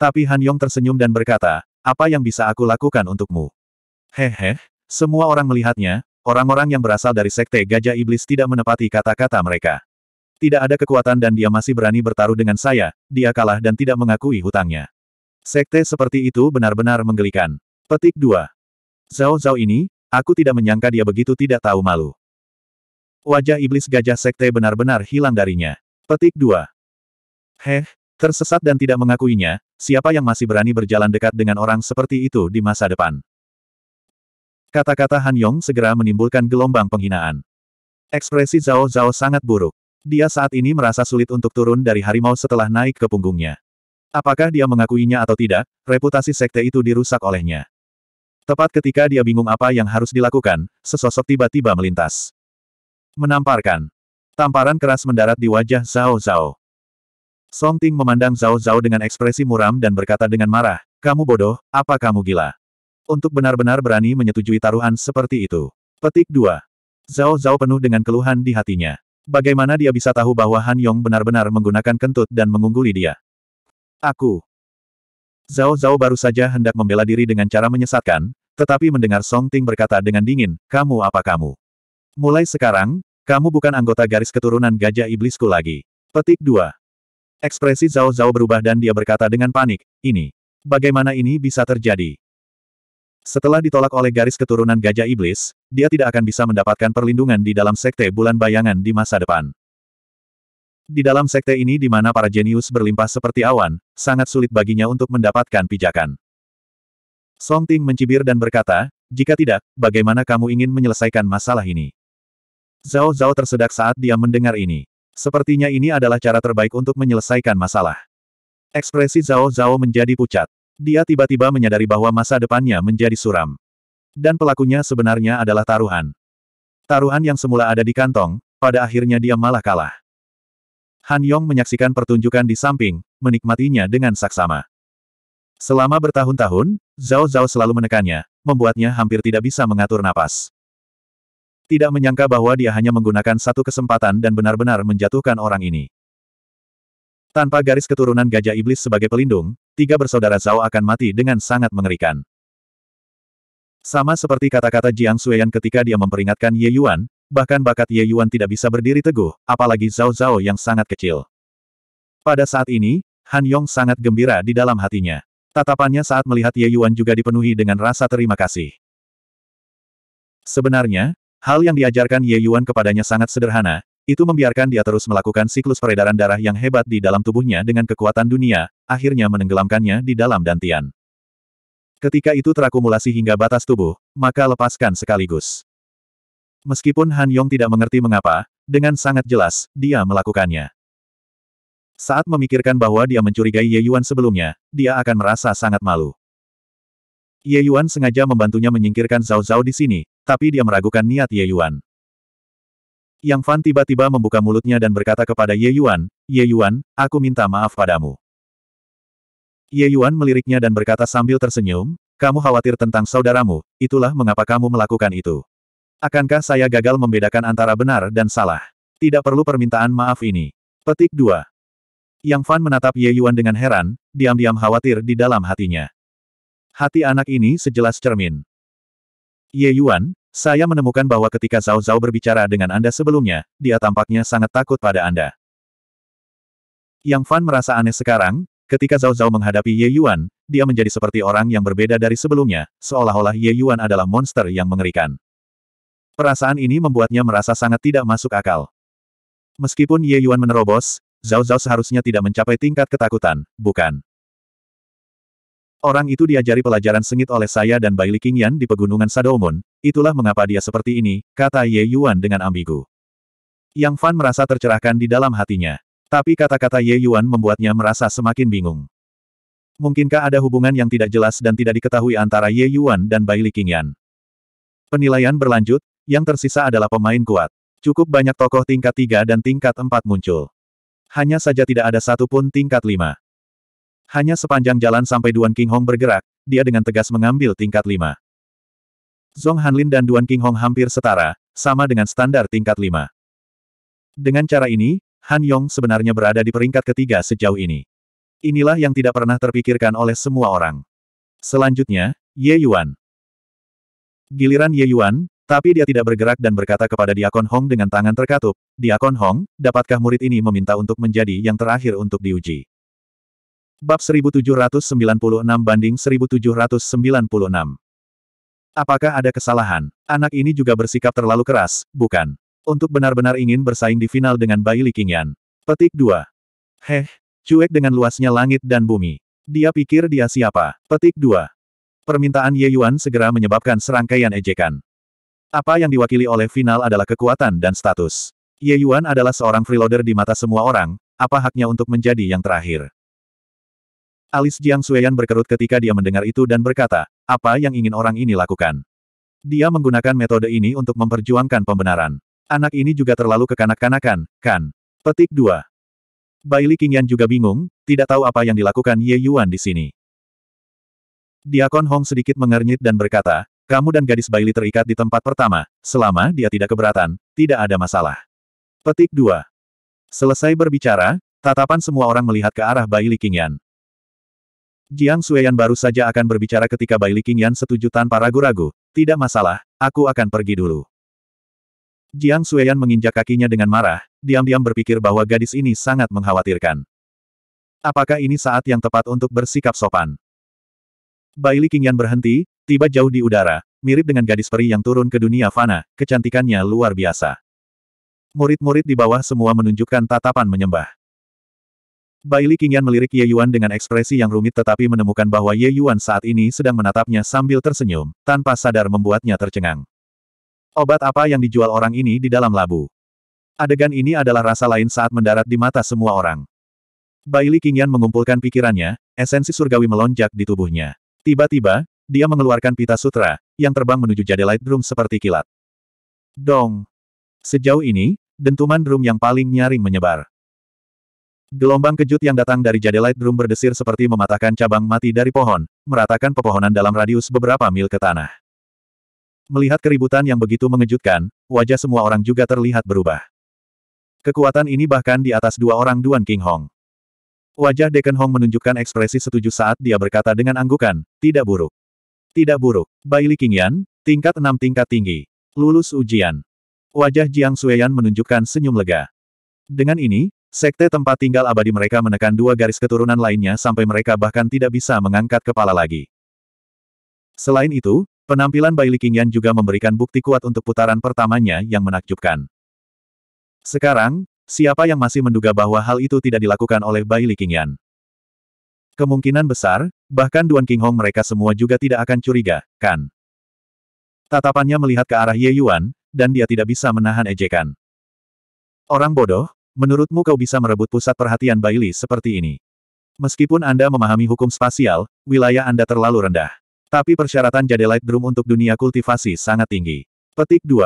Tapi Han Yong tersenyum dan berkata, apa yang bisa aku lakukan untukmu? Hehe, semua orang melihatnya, orang-orang yang berasal dari sekte gajah iblis tidak menepati kata-kata mereka. Tidak ada kekuatan dan dia masih berani bertaruh dengan saya, dia kalah dan tidak mengakui hutangnya. Sekte seperti itu benar-benar menggelikan. Petik 2. Zhao Zhao ini, aku tidak menyangka dia begitu tidak tahu malu. Wajah iblis gajah sekte benar-benar hilang darinya. Petik 2. Heh, Tersesat dan tidak mengakuinya, siapa yang masih berani berjalan dekat dengan orang seperti itu di masa depan? Kata-kata Han Yong segera menimbulkan gelombang penghinaan. Ekspresi Zhao Zhao sangat buruk. Dia saat ini merasa sulit untuk turun dari harimau setelah naik ke punggungnya. Apakah dia mengakuinya atau tidak, reputasi sekte itu dirusak olehnya. Tepat ketika dia bingung apa yang harus dilakukan, sesosok tiba-tiba melintas. Menamparkan. Tamparan keras mendarat di wajah Zhao Zhao. Song Ting memandang Zhao Zhao dengan ekspresi muram dan berkata dengan marah, kamu bodoh, apa kamu gila? Untuk benar-benar berani menyetujui taruhan seperti itu. Petik 2. Zhao Zhao penuh dengan keluhan di hatinya. Bagaimana dia bisa tahu bahwa Han Yong benar-benar menggunakan kentut dan mengungguli dia? Aku. Zhao Zhao baru saja hendak membela diri dengan cara menyesatkan, tetapi mendengar Song Ting berkata dengan dingin, kamu apa kamu? Mulai sekarang, kamu bukan anggota garis keturunan gajah iblisku lagi. Petik 2. Ekspresi Zhao Zhao berubah dan dia berkata dengan panik, ini. Bagaimana ini bisa terjadi? Setelah ditolak oleh garis keturunan Gajah Iblis, dia tidak akan bisa mendapatkan perlindungan di dalam Sekte Bulan Bayangan di masa depan. Di dalam sekte ini di mana para jenius berlimpah seperti awan, sangat sulit baginya untuk mendapatkan pijakan. Song Ting mencibir dan berkata, jika tidak, bagaimana kamu ingin menyelesaikan masalah ini? Zhao Zhao tersedak saat dia mendengar ini. Sepertinya ini adalah cara terbaik untuk menyelesaikan masalah. Ekspresi Zhao Zhao menjadi pucat. Dia tiba-tiba menyadari bahwa masa depannya menjadi suram. Dan pelakunya sebenarnya adalah taruhan. Taruhan yang semula ada di kantong, pada akhirnya dia malah kalah. Han Yong menyaksikan pertunjukan di samping, menikmatinya dengan saksama. Selama bertahun-tahun, Zhao Zhao selalu menekannya, membuatnya hampir tidak bisa mengatur napas. Tidak menyangka bahwa dia hanya menggunakan satu kesempatan dan benar-benar menjatuhkan orang ini. Tanpa garis keturunan gajah iblis sebagai pelindung, tiga bersaudara Zhao akan mati dengan sangat mengerikan. Sama seperti kata-kata Jiang Xueyan ketika dia memperingatkan Ye Yuan, bahkan bakat Ye Yuan tidak bisa berdiri teguh, apalagi Zhao Zhao yang sangat kecil. Pada saat ini, Han Yong sangat gembira di dalam hatinya. Tatapannya saat melihat Ye Yuan juga dipenuhi dengan rasa terima kasih. Sebenarnya, Hal yang diajarkan Ye Yuan kepadanya sangat sederhana, itu membiarkan dia terus melakukan siklus peredaran darah yang hebat di dalam tubuhnya dengan kekuatan dunia, akhirnya menenggelamkannya di dalam dantian. Ketika itu terakumulasi hingga batas tubuh, maka lepaskan sekaligus. Meskipun Han Yong tidak mengerti mengapa, dengan sangat jelas, dia melakukannya. Saat memikirkan bahwa dia mencurigai Ye Yuan sebelumnya, dia akan merasa sangat malu. Ye Yuan sengaja membantunya menyingkirkan Zhao Zhao di sini, tapi dia meragukan niat Ye Yuan. Yang Fan tiba-tiba membuka mulutnya dan berkata kepada Ye Yuan, Ye Yuan, aku minta maaf padamu. Ye Yuan meliriknya dan berkata sambil tersenyum, kamu khawatir tentang saudaramu, itulah mengapa kamu melakukan itu. Akankah saya gagal membedakan antara benar dan salah? Tidak perlu permintaan maaf ini. Petik 2. Yang Fan menatap Ye Yuan dengan heran, diam-diam khawatir di dalam hatinya. Hati anak ini sejelas cermin. Ye Yuan, saya menemukan bahwa ketika Zhao Zhao berbicara dengan Anda sebelumnya, dia tampaknya sangat takut pada Anda. Yang Fan merasa aneh sekarang, ketika Zhao Zhao menghadapi Ye Yuan, dia menjadi seperti orang yang berbeda dari sebelumnya, seolah-olah Ye Yuan adalah monster yang mengerikan. Perasaan ini membuatnya merasa sangat tidak masuk akal. Meskipun Ye Yuan menerobos, Zhao Zhao seharusnya tidak mencapai tingkat ketakutan, bukan? Orang itu diajari pelajaran sengit oleh saya dan Bai Liqingyan di pegunungan Sadomun. itulah mengapa dia seperti ini, kata Ye Yuan dengan ambigu. Yang Fan merasa tercerahkan di dalam hatinya. Tapi kata-kata Ye Yuan membuatnya merasa semakin bingung. Mungkinkah ada hubungan yang tidak jelas dan tidak diketahui antara Ye Yuan dan Bai Qingyan? Penilaian berlanjut, yang tersisa adalah pemain kuat. Cukup banyak tokoh tingkat 3 dan tingkat 4 muncul. Hanya saja tidak ada satupun tingkat 5. Hanya sepanjang jalan sampai Duan King Hong bergerak, dia dengan tegas mengambil tingkat 5. Zong Hanlin dan Duan King Hong hampir setara, sama dengan standar tingkat 5. Dengan cara ini, Han Yong sebenarnya berada di peringkat ketiga sejauh ini. Inilah yang tidak pernah terpikirkan oleh semua orang. Selanjutnya, Ye Yuan. Giliran Ye Yuan, tapi dia tidak bergerak dan berkata kepada Diakon Hong dengan tangan terkatup, Diakon Hong, dapatkah murid ini meminta untuk menjadi yang terakhir untuk diuji? Bab 1796 banding 1796. Apakah ada kesalahan? Anak ini juga bersikap terlalu keras, bukan? Untuk benar-benar ingin bersaing di final dengan Bai Li Qingyan. Petik 2. Heh, cuek dengan luasnya langit dan bumi. Dia pikir dia siapa? Petik 2. Permintaan Ye Yuan segera menyebabkan serangkaian ejekan. Apa yang diwakili oleh final adalah kekuatan dan status. Ye Yuan adalah seorang freeloader di mata semua orang, apa haknya untuk menjadi yang terakhir? Alis Jiang Xueyan berkerut ketika dia mendengar itu dan berkata, apa yang ingin orang ini lakukan? Dia menggunakan metode ini untuk memperjuangkan pembenaran. Anak ini juga terlalu kekanak-kanakan, kan? Petik 2. Baili Qingyan juga bingung, tidak tahu apa yang dilakukan Ye Yuan di sini. Diakon Hong sedikit mengernyit dan berkata, kamu dan gadis Baili terikat di tempat pertama, selama dia tidak keberatan, tidak ada masalah. Petik 2. Selesai berbicara, tatapan semua orang melihat ke arah Baili Qingyan. Jiang Xueyan baru saja akan berbicara ketika Bai Yan setuju tanpa ragu-ragu, tidak masalah, aku akan pergi dulu. Jiang Xueyan menginjak kakinya dengan marah, diam-diam berpikir bahwa gadis ini sangat mengkhawatirkan. Apakah ini saat yang tepat untuk bersikap sopan? Bai Yan berhenti, tiba jauh di udara, mirip dengan gadis peri yang turun ke dunia fana, kecantikannya luar biasa. Murid-murid di bawah semua menunjukkan tatapan menyembah. Bai Li Qingyan melirik Ye Yuan dengan ekspresi yang rumit tetapi menemukan bahwa Ye Yuan saat ini sedang menatapnya sambil tersenyum, tanpa sadar membuatnya tercengang. Obat apa yang dijual orang ini di dalam labu? Adegan ini adalah rasa lain saat mendarat di mata semua orang. Bai Li Qingyan mengumpulkan pikirannya, esensi surgawi melonjak di tubuhnya. Tiba-tiba, dia mengeluarkan pita sutra, yang terbang menuju jade light drum seperti kilat. Dong! Sejauh ini, dentuman drum yang paling nyaring menyebar. Gelombang kejut yang datang dari jade light drum berdesir seperti mematahkan cabang mati dari pohon, meratakan pepohonan dalam radius beberapa mil ke tanah. Melihat keributan yang begitu mengejutkan, wajah semua orang juga terlihat berubah. Kekuatan ini bahkan di atas dua orang Duan King Hong. Wajah Deken Hong menunjukkan ekspresi setuju saat dia berkata dengan anggukan, tidak buruk. Tidak buruk. Baili Yan, tingkat enam tingkat tinggi. Lulus ujian. Wajah Jiang Sueyan menunjukkan senyum lega. Dengan ini, Sekte tempat tinggal abadi mereka menekan dua garis keturunan lainnya sampai mereka bahkan tidak bisa mengangkat kepala lagi. Selain itu, penampilan Baili Likingyan juga memberikan bukti kuat untuk putaran pertamanya yang menakjubkan. Sekarang, siapa yang masih menduga bahwa hal itu tidak dilakukan oleh Baili Likingyan? Kemungkinan besar, bahkan Duan King Hong mereka semua juga tidak akan curiga, kan? Tatapannya melihat ke arah Ye Yuan, dan dia tidak bisa menahan ejekan. Orang bodoh, Menurutmu kau bisa merebut pusat perhatian Bailey seperti ini? Meskipun Anda memahami hukum spasial, wilayah Anda terlalu rendah. Tapi persyaratan Jade Light Drum untuk dunia kultivasi sangat tinggi. Petik 2.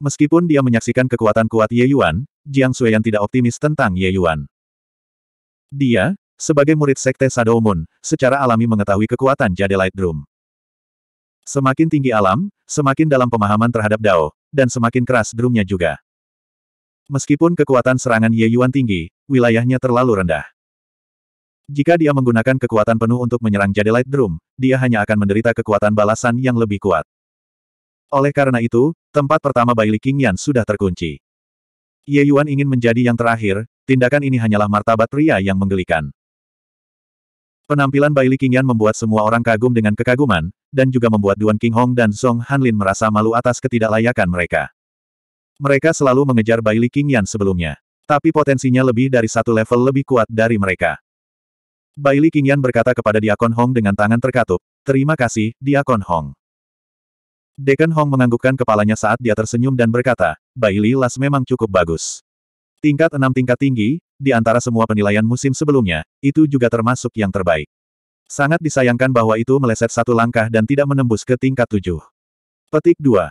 Meskipun dia menyaksikan kekuatan kuat Ye Yuan, Jiang Xueyan tidak optimis tentang Ye Yuan. Dia, sebagai murid Sekte Shadow secara alami mengetahui kekuatan Jade Light Drum. Semakin tinggi alam, semakin dalam pemahaman terhadap Dao, dan semakin keras drumnya juga. Meskipun kekuatan serangan Ye Yuan tinggi, wilayahnya terlalu rendah. Jika dia menggunakan kekuatan penuh untuk menyerang Jade Light Drum, dia hanya akan menderita kekuatan balasan yang lebih kuat. Oleh karena itu, tempat pertama Baili Yan sudah terkunci. Ye Yuan ingin menjadi yang terakhir, tindakan ini hanyalah martabat pria yang menggelikan. Penampilan Baili Yan membuat semua orang kagum dengan kekaguman, dan juga membuat Duan King Hong dan Song Hanlin merasa malu atas ketidaklayakan mereka. Mereka selalu mengejar Bai Li Qingyan sebelumnya. Tapi potensinya lebih dari satu level lebih kuat dari mereka. Bai Li Qingyan berkata kepada Diakon Hong dengan tangan terkatup, Terima kasih, Diakon Hong. Dekan Hong menganggukkan kepalanya saat dia tersenyum dan berkata, Bai Li Las memang cukup bagus. Tingkat enam tingkat tinggi, di antara semua penilaian musim sebelumnya, itu juga termasuk yang terbaik. Sangat disayangkan bahwa itu meleset satu langkah dan tidak menembus ke tingkat tujuh. Petik 2.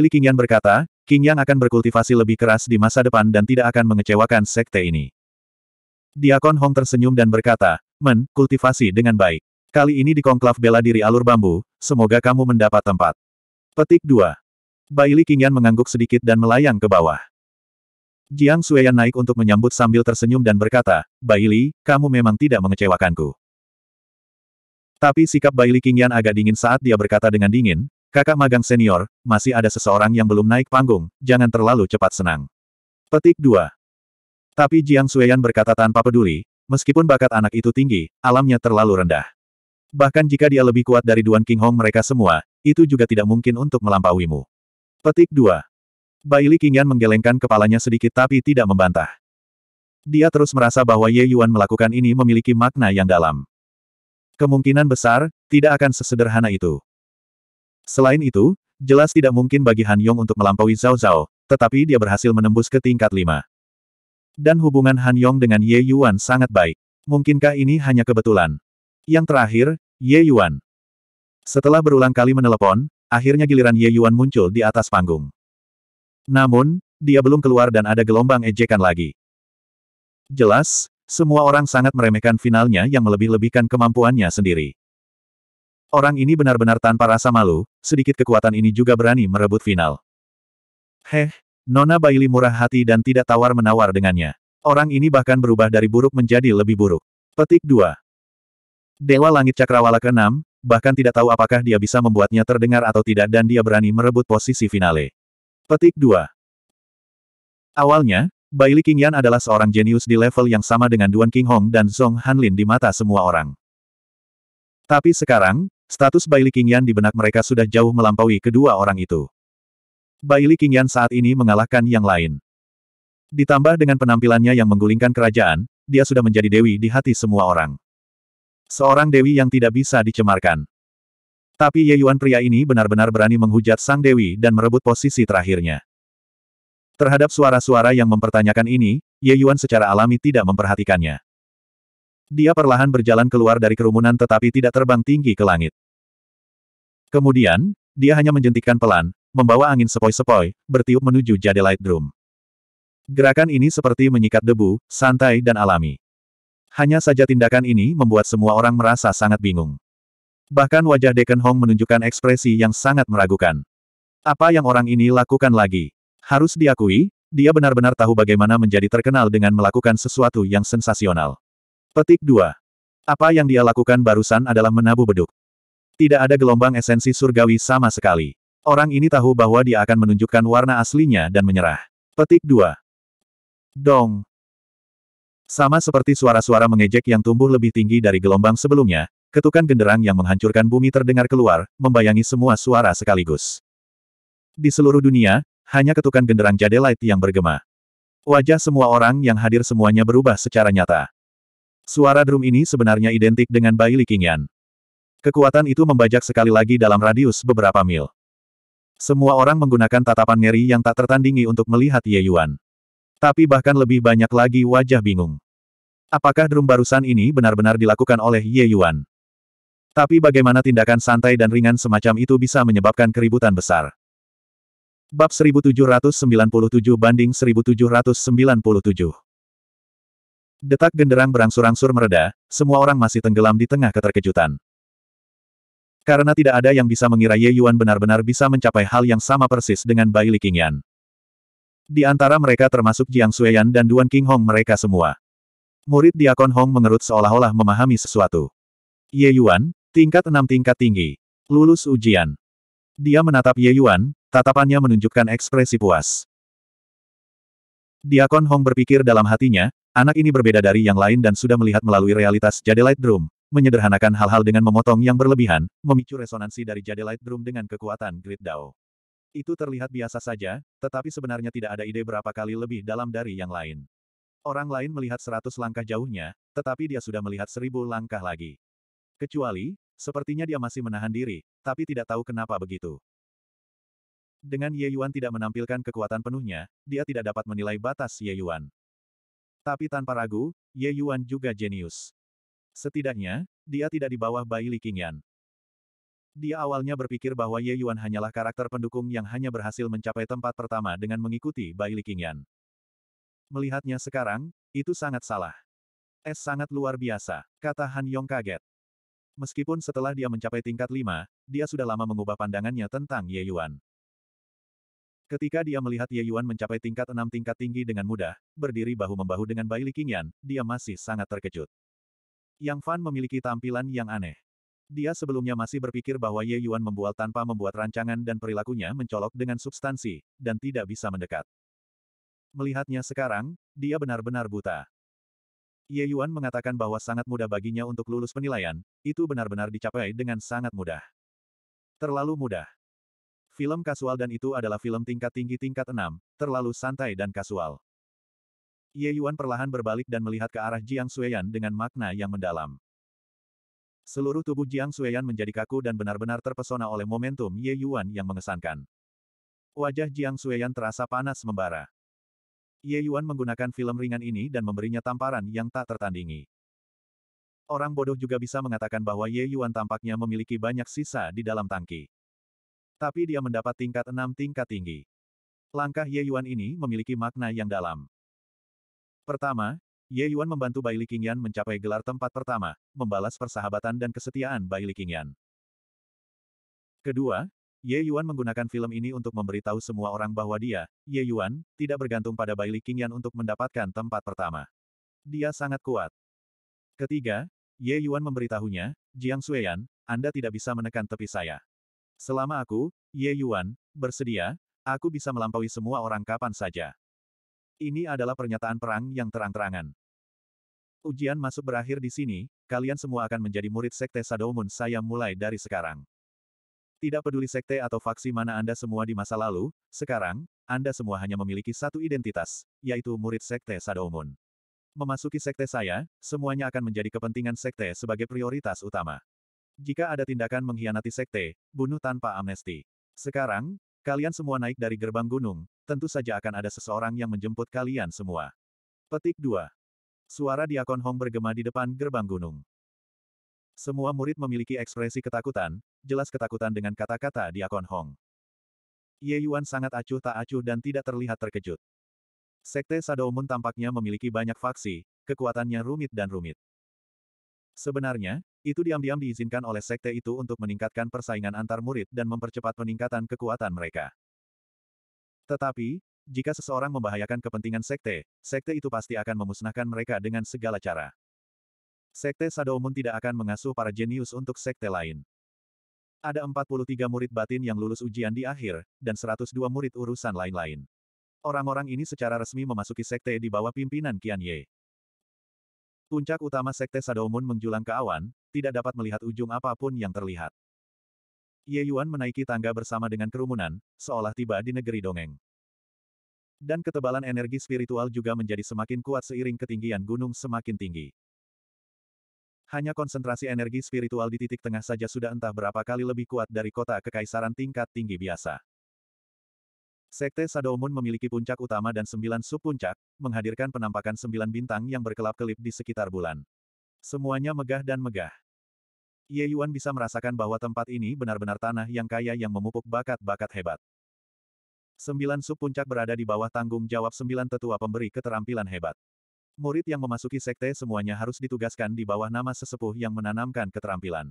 Li Qingyan berkata, King Yang akan berkultivasi lebih keras di masa depan dan tidak akan mengecewakan sekte ini. Diakon Hong tersenyum dan berkata, Men, kultivasi dengan baik. Kali ini di konklav bela diri alur bambu, semoga kamu mendapat tempat. Petik 2. Baili Qingyan mengangguk sedikit dan melayang ke bawah. Jiang Sueyan naik untuk menyambut sambil tersenyum dan berkata, Baili, kamu memang tidak mengecewakanku. Tapi sikap Baili Qingyan agak dingin saat dia berkata dengan dingin, Kakak magang senior, masih ada seseorang yang belum naik panggung, jangan terlalu cepat senang. Petik 2. Tapi Jiang Sueyan berkata tanpa peduli, meskipun bakat anak itu tinggi, alamnya terlalu rendah. Bahkan jika dia lebih kuat dari Duan King Hong mereka semua, itu juga tidak mungkin untuk melampauimu. Petik 2. Li Qingyan menggelengkan kepalanya sedikit tapi tidak membantah. Dia terus merasa bahwa Ye Yuan melakukan ini memiliki makna yang dalam. Kemungkinan besar, tidak akan sesederhana itu. Selain itu, jelas tidak mungkin bagi Han Yong untuk melampaui Zhao Zhao, tetapi dia berhasil menembus ke tingkat 5. Dan hubungan Han Yong dengan Ye Yuan sangat baik. Mungkinkah ini hanya kebetulan? Yang terakhir, Ye Yuan. Setelah berulang kali menelepon, akhirnya giliran Ye Yuan muncul di atas panggung. Namun, dia belum keluar dan ada gelombang ejekan lagi. Jelas, semua orang sangat meremehkan finalnya yang melebih-lebihkan kemampuannya sendiri. Orang ini benar-benar tanpa rasa malu, sedikit kekuatan ini juga berani merebut final. Heh, Nona Bailey murah hati dan tidak tawar-menawar dengannya. Orang ini bahkan berubah dari buruk menjadi lebih buruk. Petik 2. Dewa Langit Cakrawala ke-6, bahkan tidak tahu apakah dia bisa membuatnya terdengar atau tidak dan dia berani merebut posisi finale. Petik 2. Awalnya, Bailey Qingyan adalah seorang jenius di level yang sama dengan Duan King Hong dan Zhong Hanlin di mata semua orang. Tapi sekarang, Status Baili Qingyan di benak mereka sudah jauh melampaui kedua orang itu. Baili Qingyan saat ini mengalahkan yang lain. Ditambah dengan penampilannya yang menggulingkan kerajaan, dia sudah menjadi dewi di hati semua orang. Seorang dewi yang tidak bisa dicemarkan. Tapi Ye Yuan pria ini benar-benar berani menghujat sang dewi dan merebut posisi terakhirnya. Terhadap suara-suara yang mempertanyakan ini, Ye Yuan secara alami tidak memperhatikannya. Dia perlahan berjalan keluar dari kerumunan tetapi tidak terbang tinggi ke langit. Kemudian, dia hanya menjentikkan pelan, membawa angin sepoi-sepoi, bertiup menuju Jade Light drum. Gerakan ini seperti menyikat debu, santai dan alami. Hanya saja tindakan ini membuat semua orang merasa sangat bingung. Bahkan wajah Deken Hong menunjukkan ekspresi yang sangat meragukan. Apa yang orang ini lakukan lagi? Harus diakui, dia benar-benar tahu bagaimana menjadi terkenal dengan melakukan sesuatu yang sensasional. Petik 2. Apa yang dia lakukan barusan adalah menabuh beduk. Tidak ada gelombang esensi surgawi sama sekali. Orang ini tahu bahwa dia akan menunjukkan warna aslinya dan menyerah. Petik 2. Dong. Sama seperti suara-suara mengejek yang tumbuh lebih tinggi dari gelombang sebelumnya, ketukan genderang yang menghancurkan bumi terdengar keluar, membayangi semua suara sekaligus. Di seluruh dunia, hanya ketukan genderang jadelite yang bergema. Wajah semua orang yang hadir semuanya berubah secara nyata. Suara drum ini sebenarnya identik dengan Bai Liqingyan. Kekuatan itu membajak sekali lagi dalam radius beberapa mil. Semua orang menggunakan tatapan ngeri yang tak tertandingi untuk melihat Ye Yuan. Tapi bahkan lebih banyak lagi wajah bingung. Apakah drum barusan ini benar-benar dilakukan oleh Ye Yuan? Tapi bagaimana tindakan santai dan ringan semacam itu bisa menyebabkan keributan besar? Bab 1797 banding 1797 Detak genderang berangsur-angsur mereda, semua orang masih tenggelam di tengah keterkejutan. Karena tidak ada yang bisa mengira Ye Yuan benar-benar bisa mencapai hal yang sama persis dengan Bai Li Qingyan. Di antara mereka termasuk Jiang Xueyan dan Duan King Hong mereka semua. Murid Diakon Hong mengerut seolah-olah memahami sesuatu. Ye Yuan, tingkat enam tingkat tinggi. Lulus ujian. Dia menatap Ye Yuan, tatapannya menunjukkan ekspresi puas. Diakon Hong berpikir dalam hatinya, Anak ini berbeda dari yang lain dan sudah melihat melalui realitas Jade Light Drum, menyederhanakan hal-hal dengan memotong yang berlebihan, memicu resonansi dari Jade Light Drum dengan kekuatan Grid Dao. Itu terlihat biasa saja, tetapi sebenarnya tidak ada ide berapa kali lebih dalam dari yang lain. Orang lain melihat seratus langkah jauhnya, tetapi dia sudah melihat seribu langkah lagi. Kecuali, sepertinya dia masih menahan diri, tapi tidak tahu kenapa begitu. Dengan Ye Yuan tidak menampilkan kekuatan penuhnya, dia tidak dapat menilai batas Ye Yuan. Tapi tanpa ragu, Ye Yuan juga jenius. Setidaknya, dia tidak di bawah Bai Li Qingyan. Dia awalnya berpikir bahwa Ye Yuan hanyalah karakter pendukung yang hanya berhasil mencapai tempat pertama dengan mengikuti Bai Li Qingyan. Melihatnya sekarang, itu sangat salah. Es sangat luar biasa, kata Han Yong kaget. Meskipun setelah dia mencapai tingkat 5, dia sudah lama mengubah pandangannya tentang Ye Yuan. Ketika dia melihat Ye Yuan mencapai tingkat enam tingkat tinggi dengan mudah, berdiri bahu-membahu dengan Bai Li Qingyan, dia masih sangat terkejut. Yang Fan memiliki tampilan yang aneh. Dia sebelumnya masih berpikir bahwa Ye Yuan membual tanpa membuat rancangan dan perilakunya mencolok dengan substansi, dan tidak bisa mendekat. Melihatnya sekarang, dia benar-benar buta. Ye Yuan mengatakan bahwa sangat mudah baginya untuk lulus penilaian, itu benar-benar dicapai dengan sangat mudah. Terlalu mudah. Film kasual dan itu adalah film tingkat tinggi tingkat enam, terlalu santai dan kasual. Ye Yuan perlahan berbalik dan melihat ke arah Jiang Sueyan dengan makna yang mendalam. Seluruh tubuh Jiang Sueyan menjadi kaku dan benar-benar terpesona oleh momentum Ye Yuan yang mengesankan. Wajah Jiang Sueyan terasa panas membara. Ye Yuan menggunakan film ringan ini dan memberinya tamparan yang tak tertandingi. Orang bodoh juga bisa mengatakan bahwa Ye Yuan tampaknya memiliki banyak sisa di dalam tangki. Tapi dia mendapat tingkat enam tingkat tinggi. Langkah Ye Yuan ini memiliki makna yang dalam. Pertama, Ye Yuan membantu Bai Qingyan mencapai gelar tempat pertama, membalas persahabatan dan kesetiaan Bai Qingyan. Kedua, Ye Yuan menggunakan film ini untuk memberitahu semua orang bahwa dia, Ye Yuan, tidak bergantung pada Bai Qingyan untuk mendapatkan tempat pertama. Dia sangat kuat. Ketiga, Ye Yuan memberitahunya, Jiang Sueyan, Anda tidak bisa menekan tepi saya. Selama aku, Ye Yuan, bersedia, aku bisa melampaui semua orang kapan saja. Ini adalah pernyataan perang yang terang-terangan. Ujian masuk berakhir di sini, kalian semua akan menjadi murid Sekte Sadomun saya mulai dari sekarang. Tidak peduli sekte atau faksi mana Anda semua di masa lalu, sekarang, Anda semua hanya memiliki satu identitas, yaitu murid Sekte Sadomun. Memasuki sekte saya, semuanya akan menjadi kepentingan sekte sebagai prioritas utama. Jika ada tindakan mengkhianati sekte, bunuh tanpa amnesti. Sekarang, kalian semua naik dari gerbang gunung, tentu saja akan ada seseorang yang menjemput kalian semua. Petik 2. Suara Diakon Hong bergema di depan gerbang gunung. Semua murid memiliki ekspresi ketakutan, jelas ketakutan dengan kata-kata Diakon Hong. Ye Yuan sangat acuh tak acuh dan tidak terlihat terkejut. Sekte Sadomun tampaknya memiliki banyak faksi, kekuatannya rumit dan rumit. Sebenarnya, itu diam-diam diizinkan oleh sekte itu untuk meningkatkan persaingan antar murid dan mempercepat peningkatan kekuatan mereka. Tetapi, jika seseorang membahayakan kepentingan sekte, sekte itu pasti akan memusnahkan mereka dengan segala cara. Sekte Sadoumun tidak akan mengasuh para jenius untuk sekte lain. Ada 43 murid batin yang lulus ujian di akhir, dan 102 murid urusan lain-lain. Orang-orang ini secara resmi memasuki sekte di bawah pimpinan Qian Ye. Puncak utama Sekte Sadomun menjulang ke awan, tidak dapat melihat ujung apapun yang terlihat. Ye Yuan menaiki tangga bersama dengan kerumunan, seolah tiba di negeri dongeng. Dan ketebalan energi spiritual juga menjadi semakin kuat seiring ketinggian gunung semakin tinggi. Hanya konsentrasi energi spiritual di titik tengah saja sudah entah berapa kali lebih kuat dari kota kekaisaran tingkat tinggi biasa. Sekte Sadomun memiliki puncak utama dan sembilan sub-puncak, menghadirkan penampakan sembilan bintang yang berkelap-kelip di sekitar bulan. Semuanya megah dan megah. Ye Yuan bisa merasakan bahwa tempat ini benar-benar tanah yang kaya yang memupuk bakat-bakat hebat. Sembilan sub-puncak berada di bawah tanggung jawab sembilan tetua pemberi keterampilan hebat. Murid yang memasuki sekte semuanya harus ditugaskan di bawah nama sesepuh yang menanamkan keterampilan.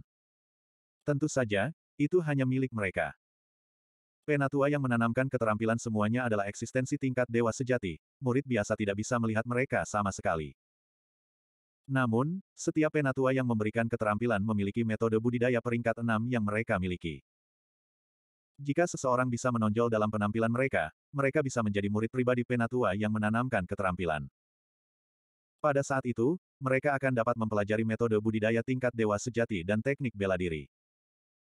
Tentu saja, itu hanya milik mereka. Penatua yang menanamkan keterampilan semuanya adalah eksistensi tingkat dewa sejati, murid biasa tidak bisa melihat mereka sama sekali. Namun, setiap penatua yang memberikan keterampilan memiliki metode budidaya peringkat enam yang mereka miliki. Jika seseorang bisa menonjol dalam penampilan mereka, mereka bisa menjadi murid pribadi penatua yang menanamkan keterampilan. Pada saat itu, mereka akan dapat mempelajari metode budidaya tingkat dewa sejati dan teknik bela diri.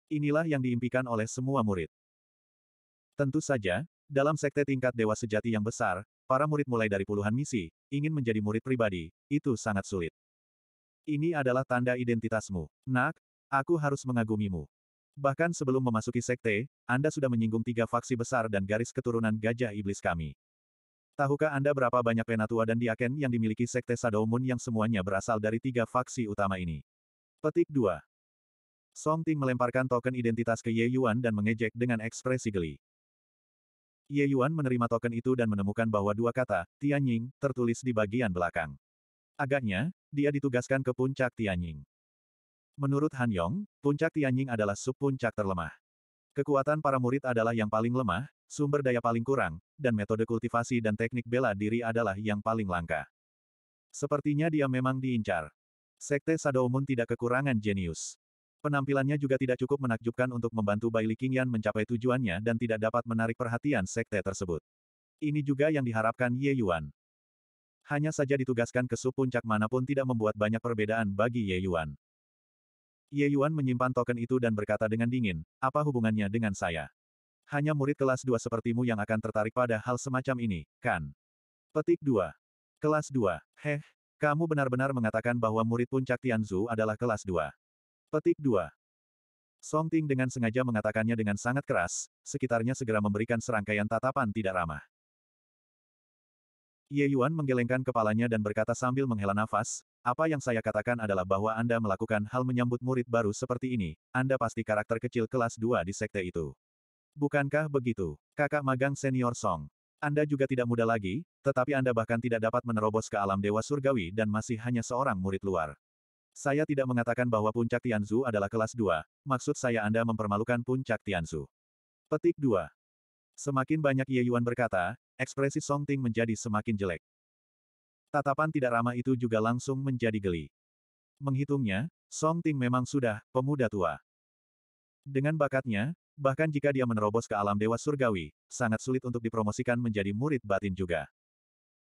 Inilah yang diimpikan oleh semua murid. Tentu saja, dalam sekte tingkat dewa sejati yang besar, para murid mulai dari puluhan misi, ingin menjadi murid pribadi, itu sangat sulit. Ini adalah tanda identitasmu. Nak, aku harus mengagumimu. Bahkan sebelum memasuki sekte, Anda sudah menyinggung tiga faksi besar dan garis keturunan gajah iblis kami. Tahukah Anda berapa banyak penatua dan diaken yang dimiliki sekte Shadow yang semuanya berasal dari tiga faksi utama ini? Petik 2. Song Ting melemparkan token identitas ke Ye Yuan dan mengejek dengan ekspresi geli. Ye Yuan menerima token itu dan menemukan bahwa dua kata, Tianying, tertulis di bagian belakang. Agaknya, dia ditugaskan ke puncak Tianying. Menurut Han Yong, puncak Tianying adalah sub-puncak terlemah. Kekuatan para murid adalah yang paling lemah, sumber daya paling kurang, dan metode kultivasi dan teknik bela diri adalah yang paling langka. Sepertinya dia memang diincar. Sekte Sadoumun tidak kekurangan jenius. Penampilannya juga tidak cukup menakjubkan untuk membantu Baili Qingyan mencapai tujuannya dan tidak dapat menarik perhatian sekte tersebut. Ini juga yang diharapkan Ye Yuan. Hanya saja ditugaskan ke sub puncak manapun tidak membuat banyak perbedaan bagi Ye Yuan. Ye Yuan menyimpan token itu dan berkata dengan dingin, apa hubungannya dengan saya? Hanya murid kelas 2 sepertimu yang akan tertarik pada hal semacam ini, kan? Petik 2. Kelas 2. Heh, kamu benar-benar mengatakan bahwa murid puncak Tianzu adalah kelas 2. Petik 2. Song Ting dengan sengaja mengatakannya dengan sangat keras, sekitarnya segera memberikan serangkaian tatapan tidak ramah. Ye Yuan menggelengkan kepalanya dan berkata sambil menghela nafas, apa yang saya katakan adalah bahwa Anda melakukan hal menyambut murid baru seperti ini, Anda pasti karakter kecil kelas 2 di sekte itu. Bukankah begitu, kakak magang senior Song? Anda juga tidak muda lagi, tetapi Anda bahkan tidak dapat menerobos ke alam dewa surgawi dan masih hanya seorang murid luar. Saya tidak mengatakan bahwa puncak Tianzu adalah kelas 2, maksud saya Anda mempermalukan puncak Tianzu. Petik 2. Semakin banyak Ye Yuan berkata, ekspresi Song Ting menjadi semakin jelek. Tatapan tidak ramah itu juga langsung menjadi geli. Menghitungnya, Song Ting memang sudah pemuda tua. Dengan bakatnya, bahkan jika dia menerobos ke alam dewa surgawi, sangat sulit untuk dipromosikan menjadi murid batin juga.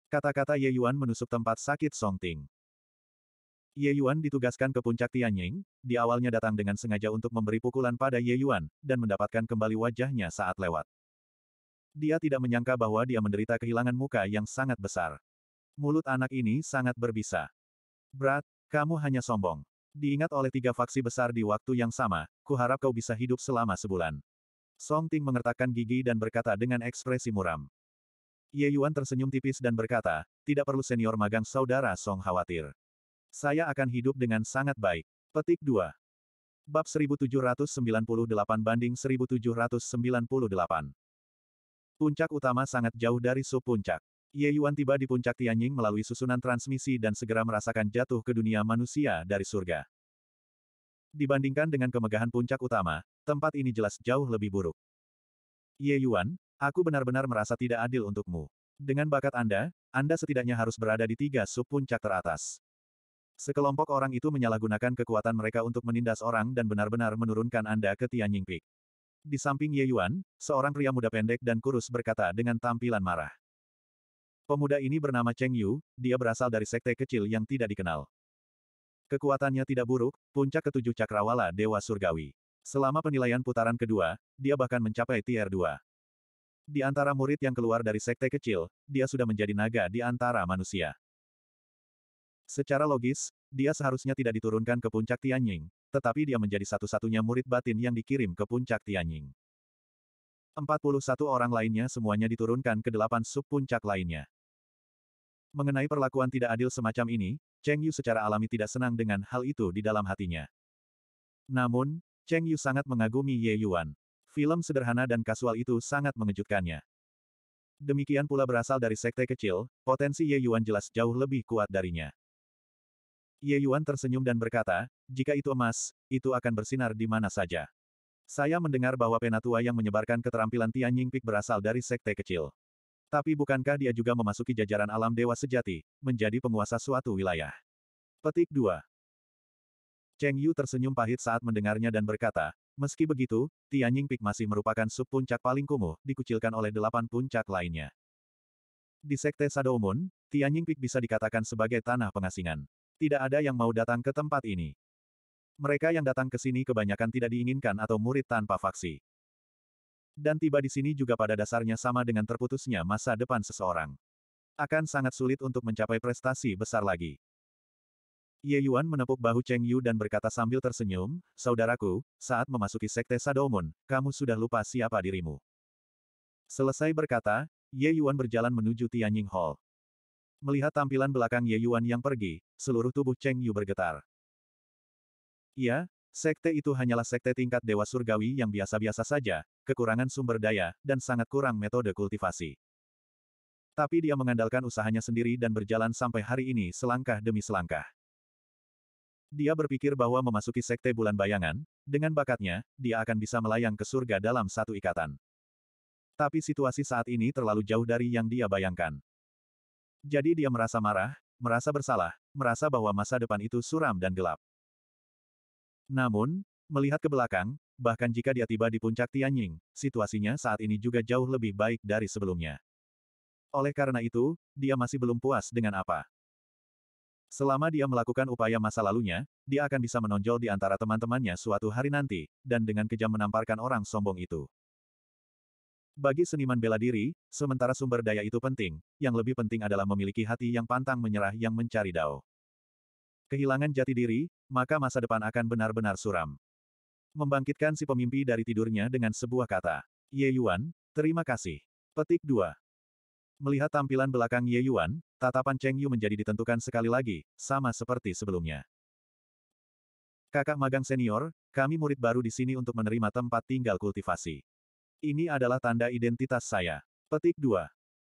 Kata-kata Ye Yuan menusuk tempat sakit Song Ting. Ye Yuan ditugaskan ke puncak Tianying, di awalnya datang dengan sengaja untuk memberi pukulan pada Ye Yuan, dan mendapatkan kembali wajahnya saat lewat. Dia tidak menyangka bahwa dia menderita kehilangan muka yang sangat besar. Mulut anak ini sangat berbisa. Brat, kamu hanya sombong. Diingat oleh tiga faksi besar di waktu yang sama, kuharap kau bisa hidup selama sebulan. Song Ting mengertakkan gigi dan berkata dengan ekspresi muram. Ye Yuan tersenyum tipis dan berkata, tidak perlu senior magang saudara Song khawatir. Saya akan hidup dengan sangat baik. Petik 2. Bab 1798 banding 1798. Puncak utama sangat jauh dari subpuncak. Ye Yuan tiba di puncak Tianying melalui susunan transmisi dan segera merasakan jatuh ke dunia manusia dari surga. Dibandingkan dengan kemegahan puncak utama, tempat ini jelas jauh lebih buruk. Ye Yuan, aku benar-benar merasa tidak adil untukmu. Dengan bakat Anda, Anda setidaknya harus berada di tiga subpuncak teratas. Sekelompok orang itu menyalahgunakan kekuatan mereka untuk menindas orang dan benar-benar menurunkan Anda ke Tianying Peak. Di samping Ye Yuan, seorang pria muda pendek dan kurus berkata dengan tampilan marah. Pemuda ini bernama Cheng Yu, dia berasal dari sekte kecil yang tidak dikenal. Kekuatannya tidak buruk, puncak ketujuh cakrawala Dewa Surgawi. Selama penilaian putaran kedua, dia bahkan mencapai tier 2. Di antara murid yang keluar dari sekte kecil, dia sudah menjadi naga di antara manusia. Secara logis, dia seharusnya tidak diturunkan ke puncak Tianying, tetapi dia menjadi satu-satunya murid batin yang dikirim ke puncak Tianying. 41 orang lainnya semuanya diturunkan ke delapan sub-puncak lainnya. Mengenai perlakuan tidak adil semacam ini, Cheng Yu secara alami tidak senang dengan hal itu di dalam hatinya. Namun, Cheng Yu sangat mengagumi Ye Yuan. Film sederhana dan kasual itu sangat mengejutkannya. Demikian pula berasal dari sekte kecil, potensi Ye Yuan jelas jauh lebih kuat darinya. Ye Yuan tersenyum dan berkata, jika itu emas, itu akan bersinar di mana saja. Saya mendengar bahwa penatua yang menyebarkan keterampilan Tian Pik berasal dari sekte kecil. Tapi bukankah dia juga memasuki jajaran alam dewa sejati, menjadi penguasa suatu wilayah? Petik 2. Cheng Yu tersenyum pahit saat mendengarnya dan berkata, meski begitu, Tian Pik masih merupakan sub puncak paling kumuh, dikucilkan oleh delapan puncak lainnya. Di Sekte Sadoumun, Tian Pik bisa dikatakan sebagai tanah pengasingan tidak ada yang mau datang ke tempat ini. Mereka yang datang ke sini kebanyakan tidak diinginkan atau murid tanpa faksi. Dan tiba di sini juga pada dasarnya sama dengan terputusnya masa depan seseorang. Akan sangat sulit untuk mencapai prestasi besar lagi. Ye Yuan menepuk bahu Cheng Yu dan berkata sambil tersenyum, Saudaraku, saat memasuki Sekte Sadomun, kamu sudah lupa siapa dirimu. Selesai berkata, Ye Yuan berjalan menuju Tianying Hall. Melihat tampilan belakang Ye Yuan yang pergi, seluruh tubuh Cheng Yu bergetar. Ya, sekte itu hanyalah sekte tingkat dewa surgawi yang biasa-biasa saja, kekurangan sumber daya, dan sangat kurang metode kultivasi. Tapi dia mengandalkan usahanya sendiri dan berjalan sampai hari ini selangkah demi selangkah. Dia berpikir bahwa memasuki sekte bulan bayangan, dengan bakatnya, dia akan bisa melayang ke surga dalam satu ikatan. Tapi situasi saat ini terlalu jauh dari yang dia bayangkan. Jadi dia merasa marah, merasa bersalah, merasa bahwa masa depan itu suram dan gelap. Namun, melihat ke belakang, bahkan jika dia tiba di puncak Tianying, situasinya saat ini juga jauh lebih baik dari sebelumnya. Oleh karena itu, dia masih belum puas dengan apa. Selama dia melakukan upaya masa lalunya, dia akan bisa menonjol di antara teman-temannya suatu hari nanti, dan dengan kejam menamparkan orang sombong itu. Bagi seniman bela diri, sementara sumber daya itu penting, yang lebih penting adalah memiliki hati yang pantang menyerah yang mencari dao. Kehilangan jati diri, maka masa depan akan benar-benar suram. Membangkitkan si pemimpi dari tidurnya dengan sebuah kata. Ye Yuan, terima kasih. Petik 2. Melihat tampilan belakang Ye Yuan, tatapan Cheng Yu menjadi ditentukan sekali lagi, sama seperti sebelumnya. Kakak magang senior, kami murid baru di sini untuk menerima tempat tinggal kultivasi. Ini adalah tanda identitas saya. Petik 2.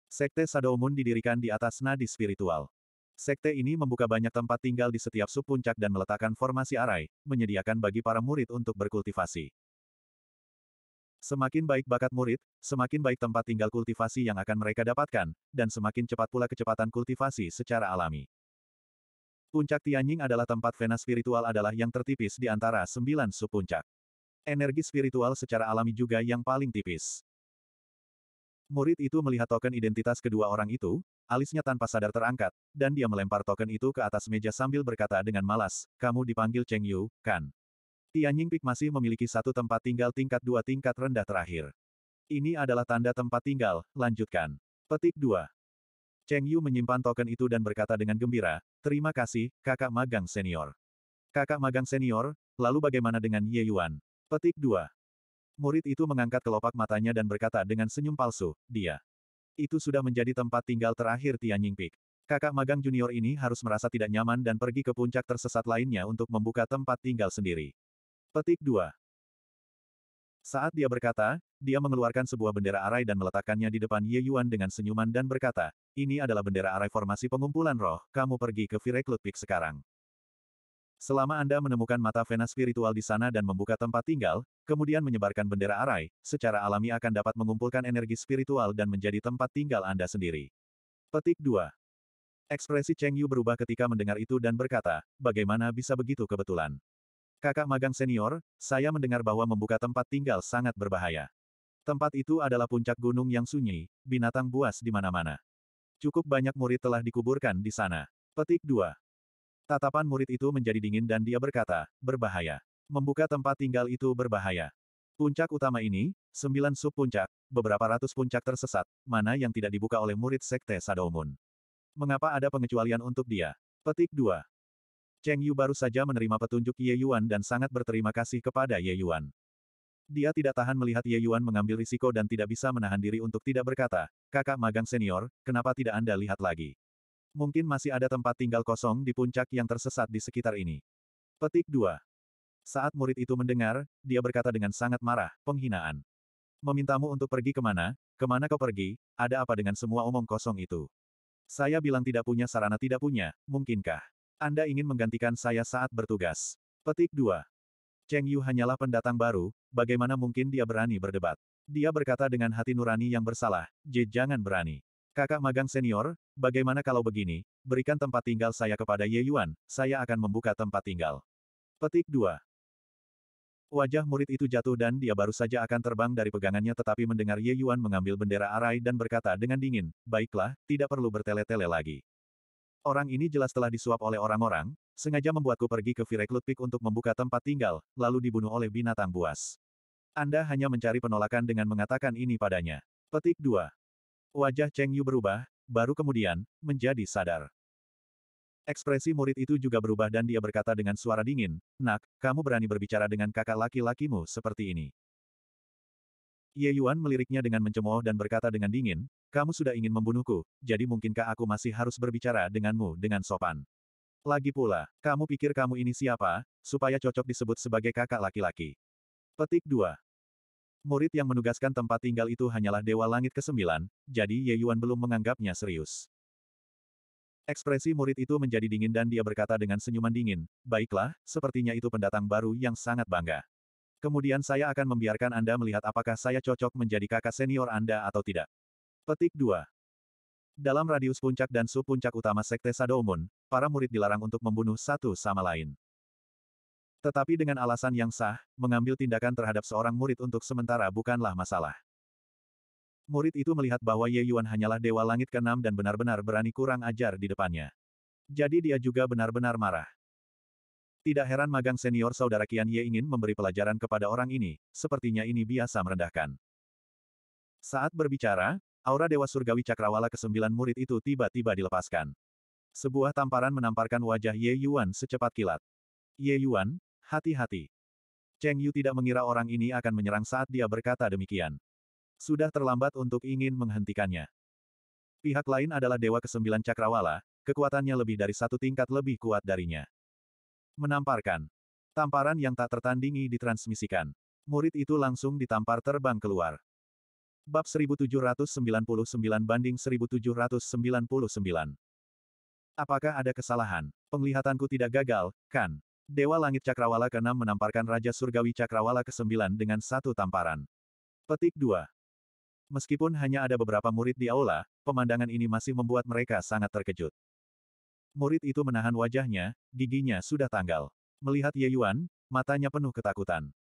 Sekte Sadomun didirikan di atas nadi spiritual. Sekte ini membuka banyak tempat tinggal di setiap sub puncak dan meletakkan formasi arai, menyediakan bagi para murid untuk berkultivasi. Semakin baik bakat murid, semakin baik tempat tinggal kultivasi yang akan mereka dapatkan, dan semakin cepat pula kecepatan kultivasi secara alami. Puncak Tianying adalah tempat vena spiritual adalah yang tertipis di antara sembilan sub puncak energi spiritual secara alami juga yang paling tipis. Murid itu melihat token identitas kedua orang itu, alisnya tanpa sadar terangkat, dan dia melempar token itu ke atas meja sambil berkata dengan malas, kamu dipanggil Cheng Yu, kan? Tian Pik masih memiliki satu tempat tinggal tingkat dua tingkat rendah terakhir. Ini adalah tanda tempat tinggal, lanjutkan. Petik 2. Cheng Yu menyimpan token itu dan berkata dengan gembira, terima kasih, kakak magang senior. Kakak magang senior, lalu bagaimana dengan Ye Yuan? Petik 2. Murid itu mengangkat kelopak matanya dan berkata dengan senyum palsu, dia. Itu sudah menjadi tempat tinggal terakhir Tian Yingpik. Kakak magang junior ini harus merasa tidak nyaman dan pergi ke puncak tersesat lainnya untuk membuka tempat tinggal sendiri. Petik 2. Saat dia berkata, dia mengeluarkan sebuah bendera arai dan meletakkannya di depan Ye Yuan dengan senyuman dan berkata, ini adalah bendera arai formasi pengumpulan roh, kamu pergi ke Pik sekarang. Selama Anda menemukan mata vena spiritual di sana dan membuka tempat tinggal, kemudian menyebarkan bendera arai, secara alami akan dapat mengumpulkan energi spiritual dan menjadi tempat tinggal Anda sendiri. Petik 2. Ekspresi Cheng Yu berubah ketika mendengar itu dan berkata, bagaimana bisa begitu kebetulan? Kakak magang senior, saya mendengar bahwa membuka tempat tinggal sangat berbahaya. Tempat itu adalah puncak gunung yang sunyi, binatang buas di mana-mana. Cukup banyak murid telah dikuburkan di sana. Petik 2. Tatapan murid itu menjadi dingin dan dia berkata, berbahaya. Membuka tempat tinggal itu berbahaya. Puncak utama ini, sembilan sub-puncak, beberapa ratus puncak tersesat, mana yang tidak dibuka oleh murid Sekte Sadomun. Mengapa ada pengecualian untuk dia? Petik 2. Cheng Yu baru saja menerima petunjuk Ye Yuan dan sangat berterima kasih kepada Ye Yuan. Dia tidak tahan melihat Ye Yuan mengambil risiko dan tidak bisa menahan diri untuk tidak berkata, kakak magang senior, kenapa tidak Anda lihat lagi? Mungkin masih ada tempat tinggal kosong di puncak yang tersesat di sekitar ini. Petik 2. Saat murid itu mendengar, dia berkata dengan sangat marah, penghinaan. Memintamu untuk pergi kemana, kemana kau pergi, ada apa dengan semua omong kosong itu? Saya bilang tidak punya sarana tidak punya, mungkinkah? Anda ingin menggantikan saya saat bertugas. Petik 2. Cheng Yu hanyalah pendatang baru, bagaimana mungkin dia berani berdebat? Dia berkata dengan hati nurani yang bersalah, Je jangan berani. Kakak magang senior, bagaimana kalau begini, berikan tempat tinggal saya kepada Ye Yuan, saya akan membuka tempat tinggal. Petik 2. Wajah murid itu jatuh dan dia baru saja akan terbang dari pegangannya tetapi mendengar Ye Yuan mengambil bendera arai dan berkata dengan dingin, baiklah, tidak perlu bertele-tele lagi. Orang ini jelas telah disuap oleh orang-orang, sengaja membuatku pergi ke Vireklut Peak untuk membuka tempat tinggal, lalu dibunuh oleh binatang buas. Anda hanya mencari penolakan dengan mengatakan ini padanya. Petik 2. Wajah Cheng Yu berubah, baru kemudian, menjadi sadar. Ekspresi murid itu juga berubah dan dia berkata dengan suara dingin, Nak, kamu berani berbicara dengan kakak laki-lakimu seperti ini. Ye Yuan meliriknya dengan mencemooh dan berkata dengan dingin, Kamu sudah ingin membunuhku, jadi mungkinkah aku masih harus berbicara denganmu dengan sopan? Lagi pula, kamu pikir kamu ini siapa, supaya cocok disebut sebagai kakak laki-laki. Petik 2. Murid yang menugaskan tempat tinggal itu hanyalah Dewa Langit ke-9, jadi Ye Yuan belum menganggapnya serius. Ekspresi murid itu menjadi dingin dan dia berkata dengan senyuman dingin, Baiklah, sepertinya itu pendatang baru yang sangat bangga. Kemudian saya akan membiarkan Anda melihat apakah saya cocok menjadi kakak senior Anda atau tidak. Petik 2. Dalam radius puncak dan sub-puncak utama Sekte Sadoumun, para murid dilarang untuk membunuh satu sama lain. Tetapi dengan alasan yang sah, mengambil tindakan terhadap seorang murid untuk sementara bukanlah masalah. Murid itu melihat bahwa Ye Yuan hanyalah dewa langit keenam dan benar-benar berani kurang ajar di depannya. Jadi dia juga benar-benar marah. Tidak heran magang senior saudara Kian Ye ingin memberi pelajaran kepada orang ini, sepertinya ini biasa merendahkan. Saat berbicara, aura Dewa Surgawi Cakrawala kesembilan murid itu tiba-tiba dilepaskan. Sebuah tamparan menamparkan wajah Ye Yuan secepat kilat. Ye Yuan, Hati-hati. Cheng Yu tidak mengira orang ini akan menyerang saat dia berkata demikian. Sudah terlambat untuk ingin menghentikannya. Pihak lain adalah Dewa Kesembilan Cakrawala, kekuatannya lebih dari satu tingkat lebih kuat darinya. Menamparkan. Tamparan yang tak tertandingi ditransmisikan. Murid itu langsung ditampar terbang keluar. Bab 1799 banding 1799. Apakah ada kesalahan? Penglihatanku tidak gagal, kan? Dewa Langit Cakrawala ke-6 menamparkan Raja Surgawi Cakrawala ke-9 dengan satu tamparan. Petik 2. Meskipun hanya ada beberapa murid di aula, pemandangan ini masih membuat mereka sangat terkejut. Murid itu menahan wajahnya, giginya sudah tanggal. Melihat Ye Yuan, matanya penuh ketakutan.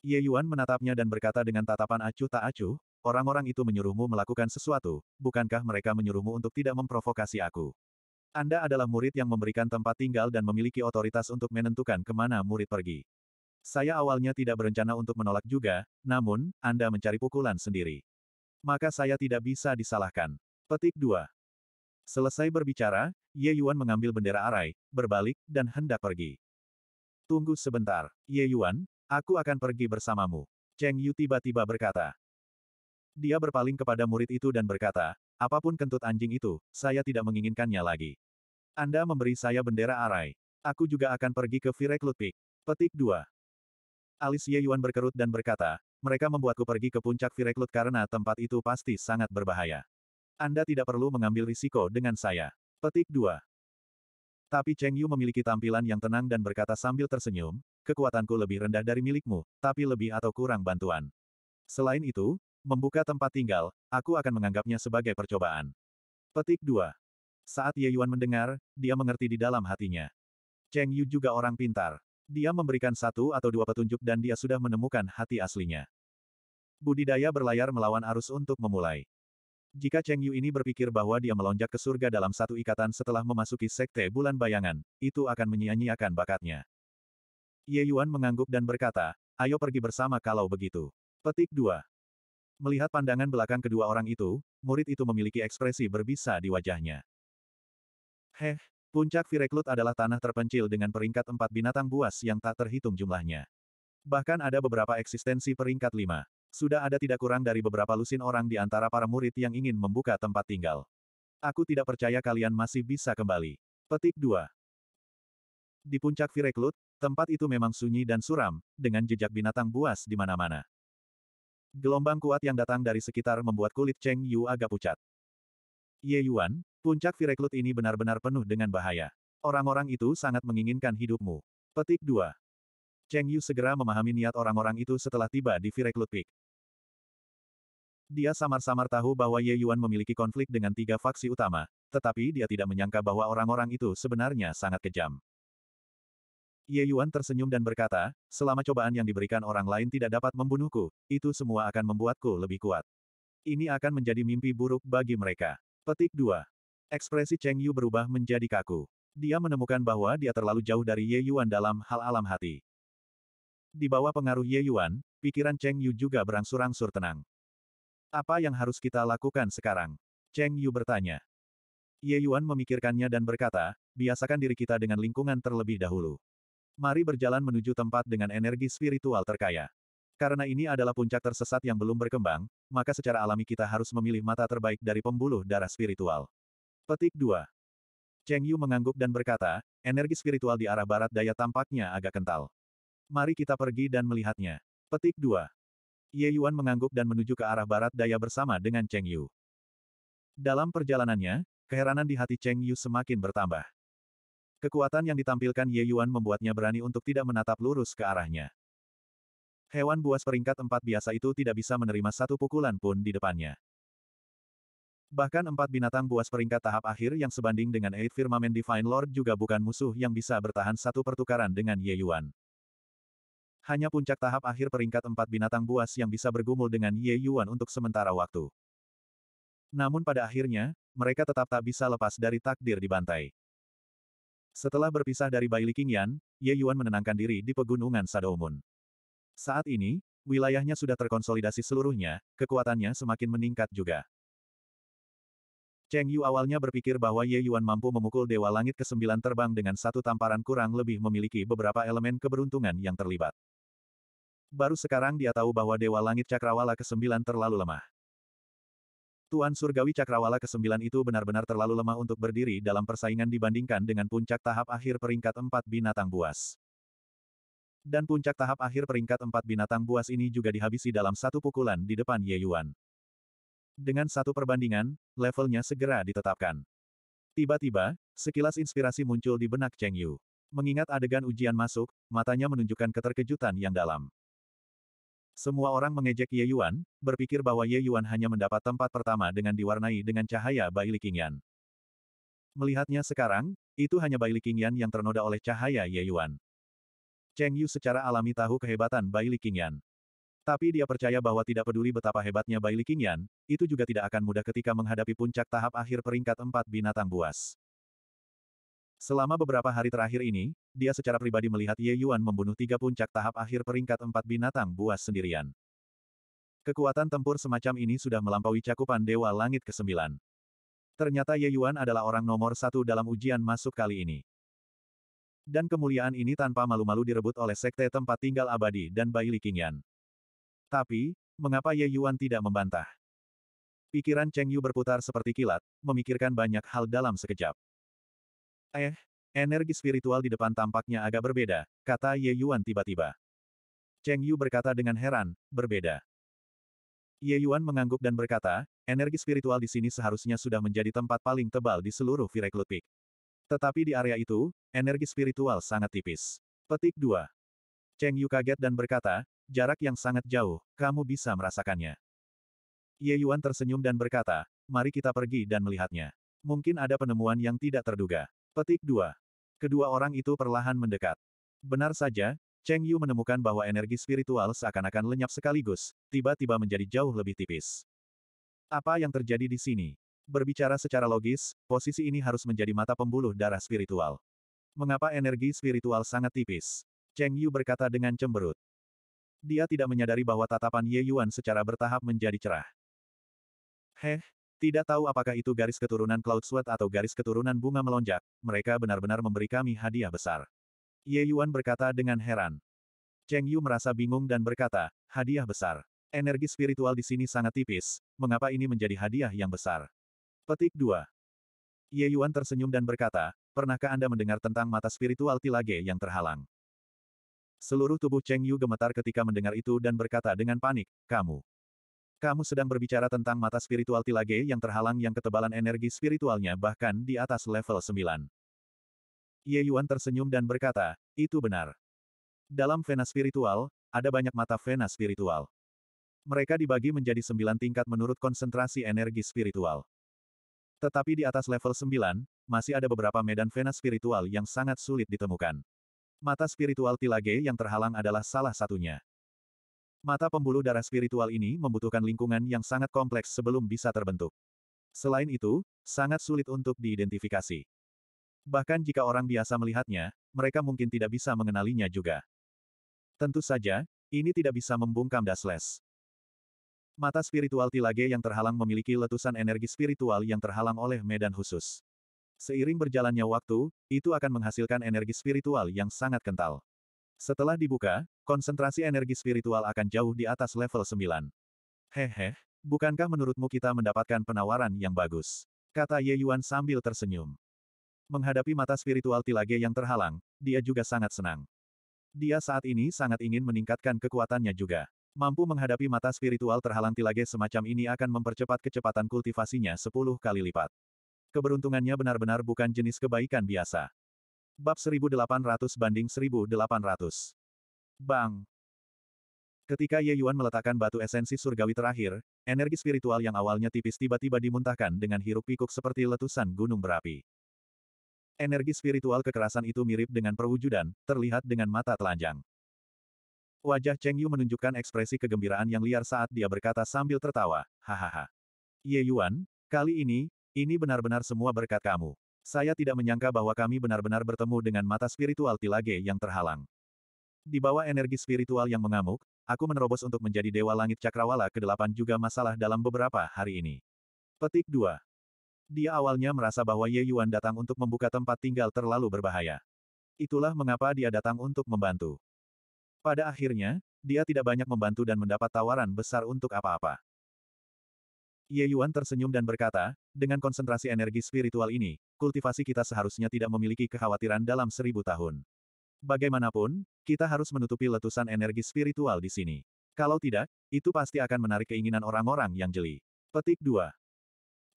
Ye Yuan menatapnya dan berkata dengan tatapan acuh tak acuh, orang-orang itu menyuruhmu melakukan sesuatu, bukankah mereka menyuruhmu untuk tidak memprovokasi aku? Anda adalah murid yang memberikan tempat tinggal dan memiliki otoritas untuk menentukan kemana murid pergi. Saya awalnya tidak berencana untuk menolak juga, namun, Anda mencari pukulan sendiri. Maka saya tidak bisa disalahkan. Petik 2. Selesai berbicara, Ye Yuan mengambil bendera arai, berbalik, dan hendak pergi. Tunggu sebentar, Ye Yuan, aku akan pergi bersamamu. Cheng Yu tiba-tiba berkata. Dia berpaling kepada murid itu dan berkata, Apapun kentut anjing itu, saya tidak menginginkannya lagi. Anda memberi saya bendera arai. Aku juga akan pergi ke Vireklut Peak. Petik 2. Alis Ye Yuan berkerut dan berkata, mereka membuatku pergi ke puncak Vireklut karena tempat itu pasti sangat berbahaya. Anda tidak perlu mengambil risiko dengan saya. Petik 2. Tapi Cheng Yu memiliki tampilan yang tenang dan berkata sambil tersenyum, kekuatanku lebih rendah dari milikmu, tapi lebih atau kurang bantuan. Selain itu, Membuka tempat tinggal, aku akan menganggapnya sebagai percobaan. Petik 2. Saat Ye Yuan mendengar, dia mengerti di dalam hatinya. Cheng Yu juga orang pintar. Dia memberikan satu atau dua petunjuk dan dia sudah menemukan hati aslinya. Budidaya berlayar melawan arus untuk memulai. Jika Cheng Yu ini berpikir bahwa dia melonjak ke surga dalam satu ikatan setelah memasuki sekte bulan bayangan, itu akan menyia-nyiakan bakatnya. Ye Yuan mengangguk dan berkata, ayo pergi bersama kalau begitu. Petik 2. Melihat pandangan belakang kedua orang itu, murid itu memiliki ekspresi berbisa di wajahnya. Heh, puncak Vireklut adalah tanah terpencil dengan peringkat empat binatang buas yang tak terhitung jumlahnya. Bahkan ada beberapa eksistensi peringkat lima. Sudah ada tidak kurang dari beberapa lusin orang di antara para murid yang ingin membuka tempat tinggal. Aku tidak percaya kalian masih bisa kembali. Petik 2. Di puncak Vireklut, tempat itu memang sunyi dan suram, dengan jejak binatang buas di mana-mana. Gelombang kuat yang datang dari sekitar membuat kulit Cheng Yu agak pucat. Ye Yuan, puncak Vireklut ini benar-benar penuh dengan bahaya. Orang-orang itu sangat menginginkan hidupmu. Petik 2. Cheng Yu segera memahami niat orang-orang itu setelah tiba di Vireklut Peak. Dia samar-samar tahu bahwa Ye Yuan memiliki konflik dengan tiga faksi utama, tetapi dia tidak menyangka bahwa orang-orang itu sebenarnya sangat kejam. Ye Yuan tersenyum dan berkata, selama cobaan yang diberikan orang lain tidak dapat membunuhku, itu semua akan membuatku lebih kuat. Ini akan menjadi mimpi buruk bagi mereka. Petik 2. Ekspresi Cheng Yu berubah menjadi kaku. Dia menemukan bahwa dia terlalu jauh dari Ye Yuan dalam hal alam hati. Di bawah pengaruh Ye Yuan, pikiran Cheng Yu juga berangsur-angsur tenang. Apa yang harus kita lakukan sekarang? Cheng Yu bertanya. Ye Yuan memikirkannya dan berkata, biasakan diri kita dengan lingkungan terlebih dahulu. Mari berjalan menuju tempat dengan energi spiritual terkaya. Karena ini adalah puncak tersesat yang belum berkembang, maka secara alami kita harus memilih mata terbaik dari pembuluh darah spiritual. Petik 2. Cheng Yu mengangguk dan berkata, energi spiritual di arah barat daya tampaknya agak kental. Mari kita pergi dan melihatnya. Petik 2. Ye Yuan mengangguk dan menuju ke arah barat daya bersama dengan Cheng Yu. Dalam perjalanannya, keheranan di hati Cheng Yu semakin bertambah. Kekuatan yang ditampilkan Ye Yuan membuatnya berani untuk tidak menatap lurus ke arahnya. Hewan buas peringkat empat biasa itu tidak bisa menerima satu pukulan pun di depannya. Bahkan empat binatang buas peringkat tahap akhir yang sebanding dengan Eight Firmament Divine Lord juga bukan musuh yang bisa bertahan satu pertukaran dengan Ye Yuan. Hanya puncak tahap akhir peringkat empat binatang buas yang bisa bergumul dengan Ye Yuan untuk sementara waktu. Namun pada akhirnya, mereka tetap tak bisa lepas dari takdir di dibantai. Setelah berpisah dari Bai Liqingyan, Ye Yuan menenangkan diri di pegunungan Shadowmoon. Saat ini, wilayahnya sudah terkonsolidasi seluruhnya, kekuatannya semakin meningkat juga. Cheng Yu awalnya berpikir bahwa Ye Yuan mampu memukul Dewa Langit ke-9 terbang dengan satu tamparan kurang lebih memiliki beberapa elemen keberuntungan yang terlibat. Baru sekarang dia tahu bahwa Dewa Langit Cakrawala ke-9 terlalu lemah. Tuan Surgawi Cakrawala ke-9 itu benar-benar terlalu lemah untuk berdiri dalam persaingan dibandingkan dengan puncak tahap akhir peringkat 4 binatang buas. Dan puncak tahap akhir peringkat 4 binatang buas ini juga dihabisi dalam satu pukulan di depan Ye Yuan. Dengan satu perbandingan, levelnya segera ditetapkan. Tiba-tiba, sekilas inspirasi muncul di benak Cheng Yu. Mengingat adegan ujian masuk, matanya menunjukkan keterkejutan yang dalam. Semua orang mengejek Ye Yuan, berpikir bahwa Ye Yuan hanya mendapat tempat pertama dengan diwarnai dengan cahaya Bai Qingyan. Melihatnya sekarang, itu hanya Bai Qingyan yang ternoda oleh cahaya Ye Yuan. Cheng Yu secara alami tahu kehebatan Bai Qingyan. Tapi dia percaya bahwa tidak peduli betapa hebatnya Bai Qingyan, itu juga tidak akan mudah ketika menghadapi puncak tahap akhir peringkat empat binatang buas. Selama beberapa hari terakhir ini, dia secara pribadi melihat Ye Yuan membunuh tiga puncak tahap akhir peringkat empat binatang buas sendirian. Kekuatan tempur semacam ini sudah melampaui cakupan Dewa Langit ke-9. Ternyata Ye Yuan adalah orang nomor satu dalam ujian masuk kali ini. Dan kemuliaan ini tanpa malu-malu direbut oleh Sekte Tempat Tinggal Abadi dan Li Qingyan. Tapi, mengapa Ye Yuan tidak membantah? Pikiran Cheng Yu berputar seperti kilat, memikirkan banyak hal dalam sekejap. Eh, energi spiritual di depan tampaknya agak berbeda, kata Ye Yuan tiba-tiba. Cheng Yu berkata dengan heran, berbeda. Ye Yuan mengangguk dan berkata, energi spiritual di sini seharusnya sudah menjadi tempat paling tebal di seluruh Vireklut Peak. Tetapi di area itu, energi spiritual sangat tipis. Petik 2. Cheng Yu kaget dan berkata, jarak yang sangat jauh, kamu bisa merasakannya. Ye Yuan tersenyum dan berkata, mari kita pergi dan melihatnya. Mungkin ada penemuan yang tidak terduga. Petik 2. Kedua orang itu perlahan mendekat. Benar saja, Cheng Yu menemukan bahwa energi spiritual seakan-akan lenyap sekaligus, tiba-tiba menjadi jauh lebih tipis. Apa yang terjadi di sini? Berbicara secara logis, posisi ini harus menjadi mata pembuluh darah spiritual. Mengapa energi spiritual sangat tipis? Cheng Yu berkata dengan cemberut. Dia tidak menyadari bahwa tatapan Ye Yuan secara bertahap menjadi cerah. Heh, tidak tahu apakah itu garis keturunan Cloud Sweat atau garis keturunan bunga melonjak, mereka benar-benar memberi kami hadiah besar. Ye Yuan berkata dengan heran. Cheng Yu merasa bingung dan berkata, hadiah besar. Energi spiritual di sini sangat tipis, mengapa ini menjadi hadiah yang besar? Petik 2. Ye Yuan tersenyum dan berkata, pernahkah Anda mendengar tentang mata spiritual tilage yang terhalang? Seluruh tubuh Cheng Yu gemetar ketika mendengar itu dan berkata dengan panik, kamu. Kamu sedang berbicara tentang mata spiritual tilage yang terhalang yang ketebalan energi spiritualnya bahkan di atas level 9. Ye Yuan tersenyum dan berkata, itu benar. Dalam vena spiritual, ada banyak mata vena spiritual. Mereka dibagi menjadi sembilan tingkat menurut konsentrasi energi spiritual. Tetapi di atas level 9, masih ada beberapa medan vena spiritual yang sangat sulit ditemukan. Mata spiritual tilage yang terhalang adalah salah satunya. Mata pembuluh darah spiritual ini membutuhkan lingkungan yang sangat kompleks sebelum bisa terbentuk. Selain itu, sangat sulit untuk diidentifikasi. Bahkan jika orang biasa melihatnya, mereka mungkin tidak bisa mengenalinya juga. Tentu saja, ini tidak bisa membungkam Dasles. Mata spiritual Tilage yang terhalang memiliki letusan energi spiritual yang terhalang oleh medan khusus. Seiring berjalannya waktu, itu akan menghasilkan energi spiritual yang sangat kental. Setelah dibuka, konsentrasi energi spiritual akan jauh di atas level 9. Hehe, bukankah menurutmu kita mendapatkan penawaran yang bagus? Kata Ye Yuan sambil tersenyum. Menghadapi mata spiritual Tilage yang terhalang, dia juga sangat senang. Dia saat ini sangat ingin meningkatkan kekuatannya juga. Mampu menghadapi mata spiritual terhalang Tilage semacam ini akan mempercepat kecepatan kultivasinya 10 kali lipat. Keberuntungannya benar-benar bukan jenis kebaikan biasa. Bab 1800 banding 1800. Bang! Ketika Ye Yuan meletakkan batu esensi surgawi terakhir, energi spiritual yang awalnya tipis tiba-tiba dimuntahkan dengan hiruk-pikuk seperti letusan gunung berapi. Energi spiritual kekerasan itu mirip dengan perwujudan, terlihat dengan mata telanjang. Wajah Cheng Yu menunjukkan ekspresi kegembiraan yang liar saat dia berkata sambil tertawa, hahaha. Ye Yuan, kali ini, ini benar-benar semua berkat kamu. Saya tidak menyangka bahwa kami benar-benar bertemu dengan mata spiritual Tilage yang terhalang. Di bawah energi spiritual yang mengamuk, aku menerobos untuk menjadi Dewa Langit Cakrawala ke-8 juga masalah dalam beberapa hari ini. Petik 2. Dia awalnya merasa bahwa Ye Yuan datang untuk membuka tempat tinggal terlalu berbahaya. Itulah mengapa dia datang untuk membantu. Pada akhirnya, dia tidak banyak membantu dan mendapat tawaran besar untuk apa-apa. Ye Yuan tersenyum dan berkata, dengan konsentrasi energi spiritual ini, kultivasi kita seharusnya tidak memiliki kekhawatiran dalam seribu tahun. Bagaimanapun, kita harus menutupi letusan energi spiritual di sini. Kalau tidak, itu pasti akan menarik keinginan orang-orang yang jeli. Petik 2.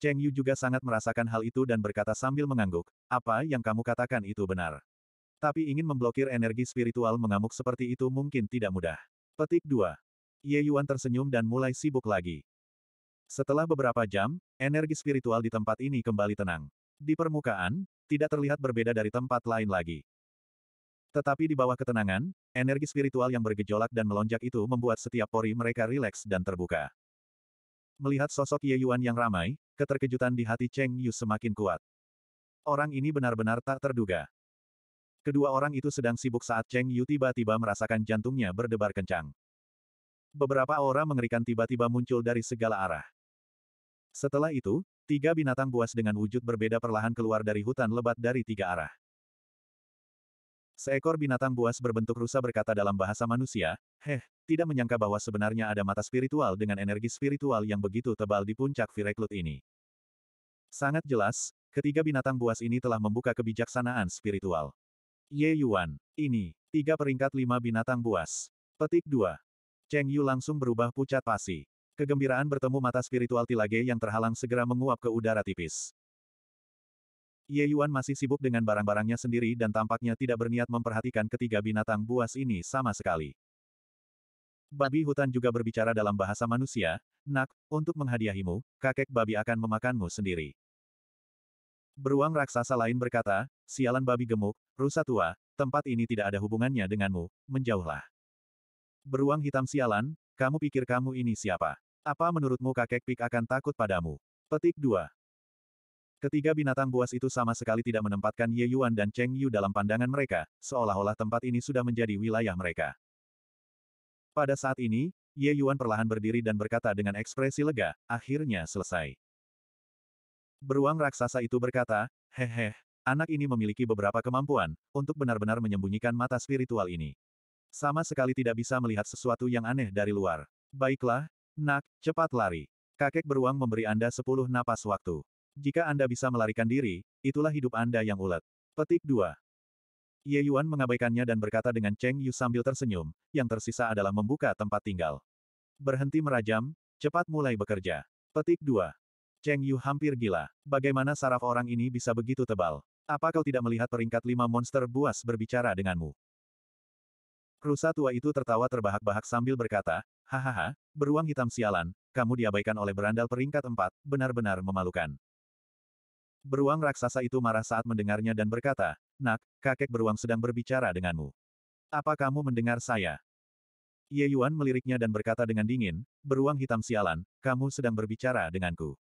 Cheng Yu juga sangat merasakan hal itu dan berkata sambil mengangguk, apa yang kamu katakan itu benar. Tapi ingin memblokir energi spiritual mengamuk seperti itu mungkin tidak mudah. Petik 2. Ye Yuan tersenyum dan mulai sibuk lagi. Setelah beberapa jam, energi spiritual di tempat ini kembali tenang. Di permukaan, tidak terlihat berbeda dari tempat lain lagi. Tetapi di bawah ketenangan, energi spiritual yang bergejolak dan melonjak itu membuat setiap pori mereka rileks dan terbuka. Melihat sosok Ye Yuan yang ramai, keterkejutan di hati Cheng Yu semakin kuat. Orang ini benar-benar tak terduga. Kedua orang itu sedang sibuk saat Cheng Yu tiba-tiba merasakan jantungnya berdebar kencang. Beberapa aura mengerikan tiba-tiba muncul dari segala arah. Setelah itu, tiga binatang buas dengan wujud berbeda perlahan keluar dari hutan lebat dari tiga arah. Seekor binatang buas berbentuk rusa berkata dalam bahasa manusia, Heh, tidak menyangka bahwa sebenarnya ada mata spiritual dengan energi spiritual yang begitu tebal di puncak Vireklut ini. Sangat jelas, ketiga binatang buas ini telah membuka kebijaksanaan spiritual. Ye Yuan, ini, tiga peringkat lima binatang buas. Petik dua. Cheng Yu langsung berubah pucat pasi. Kegembiraan bertemu mata spiritual Tilage yang terhalang segera menguap ke udara tipis. Ye Yuan masih sibuk dengan barang-barangnya sendiri dan tampaknya tidak berniat memperhatikan ketiga binatang buas ini sama sekali. Babi hutan juga berbicara dalam bahasa manusia, Nak, untuk menghadiahimu, kakek babi akan memakanmu sendiri. Beruang raksasa lain berkata, sialan babi gemuk, rusa tua, tempat ini tidak ada hubungannya denganmu, menjauhlah. Beruang hitam sialan, kamu pikir kamu ini siapa? Apa menurutmu kakek pik akan takut padamu? Petik 2. Ketiga binatang buas itu sama sekali tidak menempatkan Ye Yuan dan Cheng Yu dalam pandangan mereka, seolah-olah tempat ini sudah menjadi wilayah mereka. Pada saat ini, Ye Yuan perlahan berdiri dan berkata dengan ekspresi lega, akhirnya selesai. Beruang raksasa itu berkata, hehe, anak ini memiliki beberapa kemampuan, untuk benar-benar menyembunyikan mata spiritual ini. Sama sekali tidak bisa melihat sesuatu yang aneh dari luar. Baiklah, nak, cepat lari. Kakek beruang memberi Anda 10 napas waktu. Jika Anda bisa melarikan diri, itulah hidup Anda yang ulet. Petik 2. Ye Yuan mengabaikannya dan berkata dengan Cheng Yu sambil tersenyum, yang tersisa adalah membuka tempat tinggal. Berhenti merajam, cepat mulai bekerja. Petik 2. Cheng Yu hampir gila. Bagaimana saraf orang ini bisa begitu tebal? Apa kau tidak melihat peringkat lima monster buas berbicara denganmu? Rusa tua itu tertawa terbahak-bahak sambil berkata, Hahaha, beruang hitam sialan, kamu diabaikan oleh berandal peringkat empat, benar-benar memalukan. Beruang raksasa itu marah saat mendengarnya dan berkata, Nak, kakek beruang sedang berbicara denganmu. Apa kamu mendengar saya? Ye Yuan meliriknya dan berkata dengan dingin, Beruang hitam sialan, kamu sedang berbicara denganku.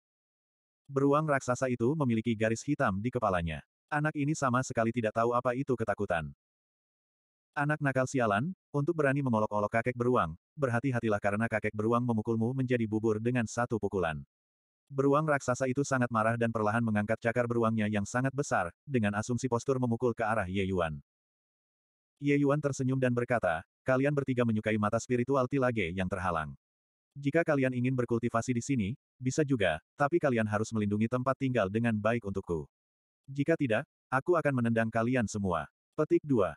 Beruang raksasa itu memiliki garis hitam di kepalanya. Anak ini sama sekali tidak tahu apa itu ketakutan. Anak nakal sialan, untuk berani mengolok-olok kakek beruang, berhati-hatilah karena kakek beruang memukulmu menjadi bubur dengan satu pukulan. Beruang raksasa itu sangat marah dan perlahan mengangkat cakar beruangnya yang sangat besar, dengan asumsi postur memukul ke arah Ye Yuan. Ye Yuan tersenyum dan berkata, kalian bertiga menyukai mata spiritual tilage yang terhalang. Jika kalian ingin berkultivasi di sini, bisa juga, tapi kalian harus melindungi tempat tinggal dengan baik untukku. Jika tidak, aku akan menendang kalian semua. Petik 2.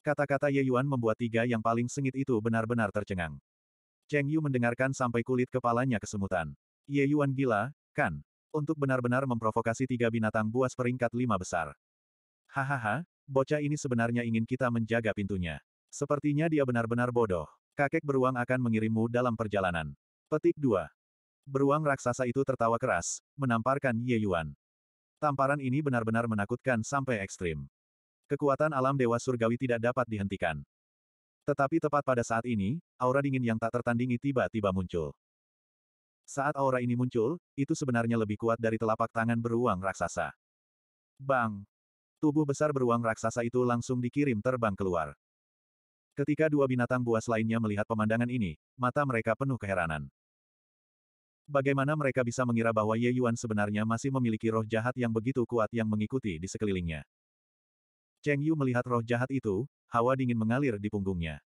Kata-kata Ye Yuan membuat tiga yang paling sengit itu benar-benar tercengang. Cheng Yu mendengarkan sampai kulit kepalanya kesemutan. Ye Yuan gila, kan? Untuk benar-benar memprovokasi tiga binatang buas peringkat lima besar. Hahaha, bocah ini sebenarnya ingin kita menjaga pintunya. Sepertinya dia benar-benar bodoh. Kakek beruang akan mengirimmu dalam perjalanan. Petik 2. Beruang raksasa itu tertawa keras, menamparkan Ye Yuan. Tamparan ini benar-benar menakutkan sampai ekstrim. Kekuatan alam Dewa Surgawi tidak dapat dihentikan. Tetapi tepat pada saat ini, aura dingin yang tak tertandingi tiba-tiba muncul. Saat aura ini muncul, itu sebenarnya lebih kuat dari telapak tangan beruang raksasa. Bang! Tubuh besar beruang raksasa itu langsung dikirim terbang keluar. Ketika dua binatang buas lainnya melihat pemandangan ini, mata mereka penuh keheranan. Bagaimana mereka bisa mengira bahwa Ye Yuan sebenarnya masih memiliki roh jahat yang begitu kuat yang mengikuti di sekelilingnya? Cheng Yu melihat roh jahat itu, hawa dingin mengalir di punggungnya.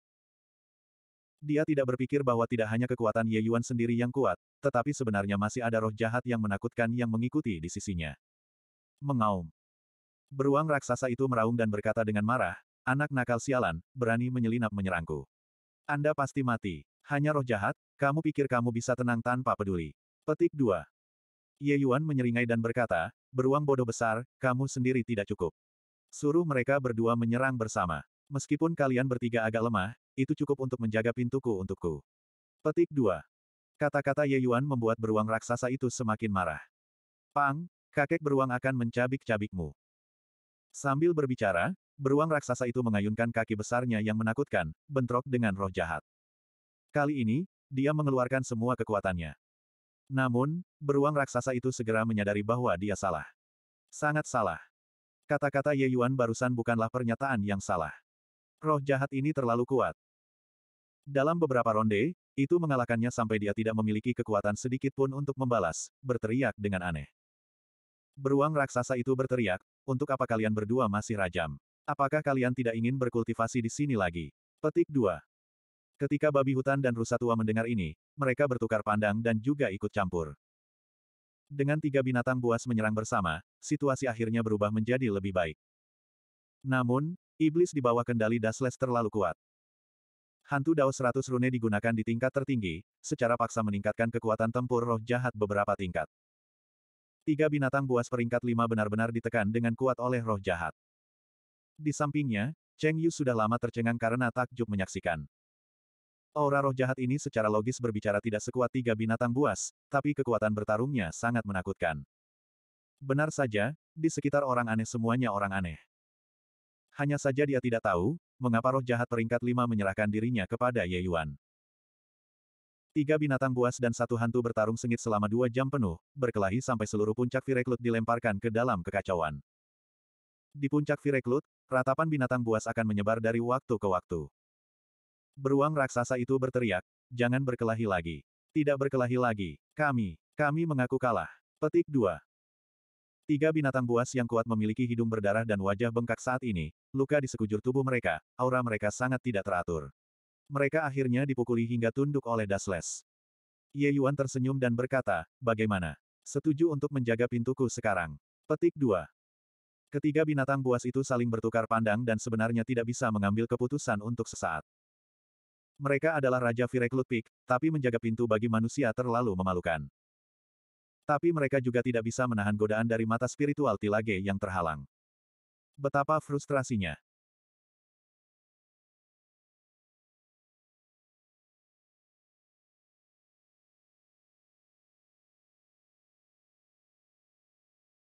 Dia tidak berpikir bahwa tidak hanya kekuatan Ye Yuan sendiri yang kuat, tetapi sebenarnya masih ada roh jahat yang menakutkan yang mengikuti di sisinya. Mengaum. Beruang raksasa itu meraung dan berkata dengan marah, anak nakal sialan, berani menyelinap menyerangku. Anda pasti mati. Hanya roh jahat, kamu pikir kamu bisa tenang tanpa peduli. Petik 2. Ye Yuan menyeringai dan berkata, beruang bodoh besar, kamu sendiri tidak cukup. Suruh mereka berdua menyerang bersama. Meskipun kalian bertiga agak lemah, itu cukup untuk menjaga pintuku untukku. Petik 2. Kata-kata Ye Yuan membuat beruang raksasa itu semakin marah. Pang, kakek beruang akan mencabik-cabikmu. Sambil berbicara, beruang raksasa itu mengayunkan kaki besarnya yang menakutkan, bentrok dengan roh jahat. Kali ini, dia mengeluarkan semua kekuatannya. Namun, beruang raksasa itu segera menyadari bahwa dia salah. Sangat salah. Kata-kata Ye Yuan barusan bukanlah pernyataan yang salah. Roh jahat ini terlalu kuat. Dalam beberapa ronde, itu mengalahkannya sampai dia tidak memiliki kekuatan sedikit pun untuk membalas, berteriak dengan aneh. Beruang raksasa itu berteriak, untuk apa kalian berdua masih rajam? Apakah kalian tidak ingin berkultivasi di sini lagi? Petik 2. Ketika babi hutan dan rusa tua mendengar ini, mereka bertukar pandang dan juga ikut campur. Dengan tiga binatang buas menyerang bersama, situasi akhirnya berubah menjadi lebih baik. Namun, iblis di bawah kendali Dasles terlalu kuat. Hantu Dao 100 rune digunakan di tingkat tertinggi, secara paksa meningkatkan kekuatan tempur roh jahat beberapa tingkat. Tiga binatang buas peringkat lima benar-benar ditekan dengan kuat oleh roh jahat. Di sampingnya, Cheng Yu sudah lama tercengang karena takjub menyaksikan. Aura roh jahat ini secara logis berbicara tidak sekuat tiga binatang buas, tapi kekuatan bertarungnya sangat menakutkan. Benar saja, di sekitar orang aneh semuanya orang aneh. Hanya saja dia tidak tahu, mengapa roh jahat peringkat lima menyerahkan dirinya kepada Ye Yuan. Tiga binatang buas dan satu hantu bertarung sengit selama dua jam penuh, berkelahi sampai seluruh puncak Vireklut dilemparkan ke dalam kekacauan. Di puncak Vireklut, ratapan binatang buas akan menyebar dari waktu ke waktu. Beruang raksasa itu berteriak, jangan berkelahi lagi. Tidak berkelahi lagi. Kami, kami mengaku kalah. Petik 2. Tiga binatang buas yang kuat memiliki hidung berdarah dan wajah bengkak saat ini, luka di sekujur tubuh mereka, aura mereka sangat tidak teratur. Mereka akhirnya dipukuli hingga tunduk oleh Dasles. Ye Yuan tersenyum dan berkata, bagaimana? Setuju untuk menjaga pintuku sekarang. Petik 2. Ketiga binatang buas itu saling bertukar pandang dan sebenarnya tidak bisa mengambil keputusan untuk sesaat. Mereka adalah Raja Virek Peak, tapi menjaga pintu bagi manusia terlalu memalukan. Tapi mereka juga tidak bisa menahan godaan dari mata spiritual Tilage yang terhalang. Betapa frustrasinya.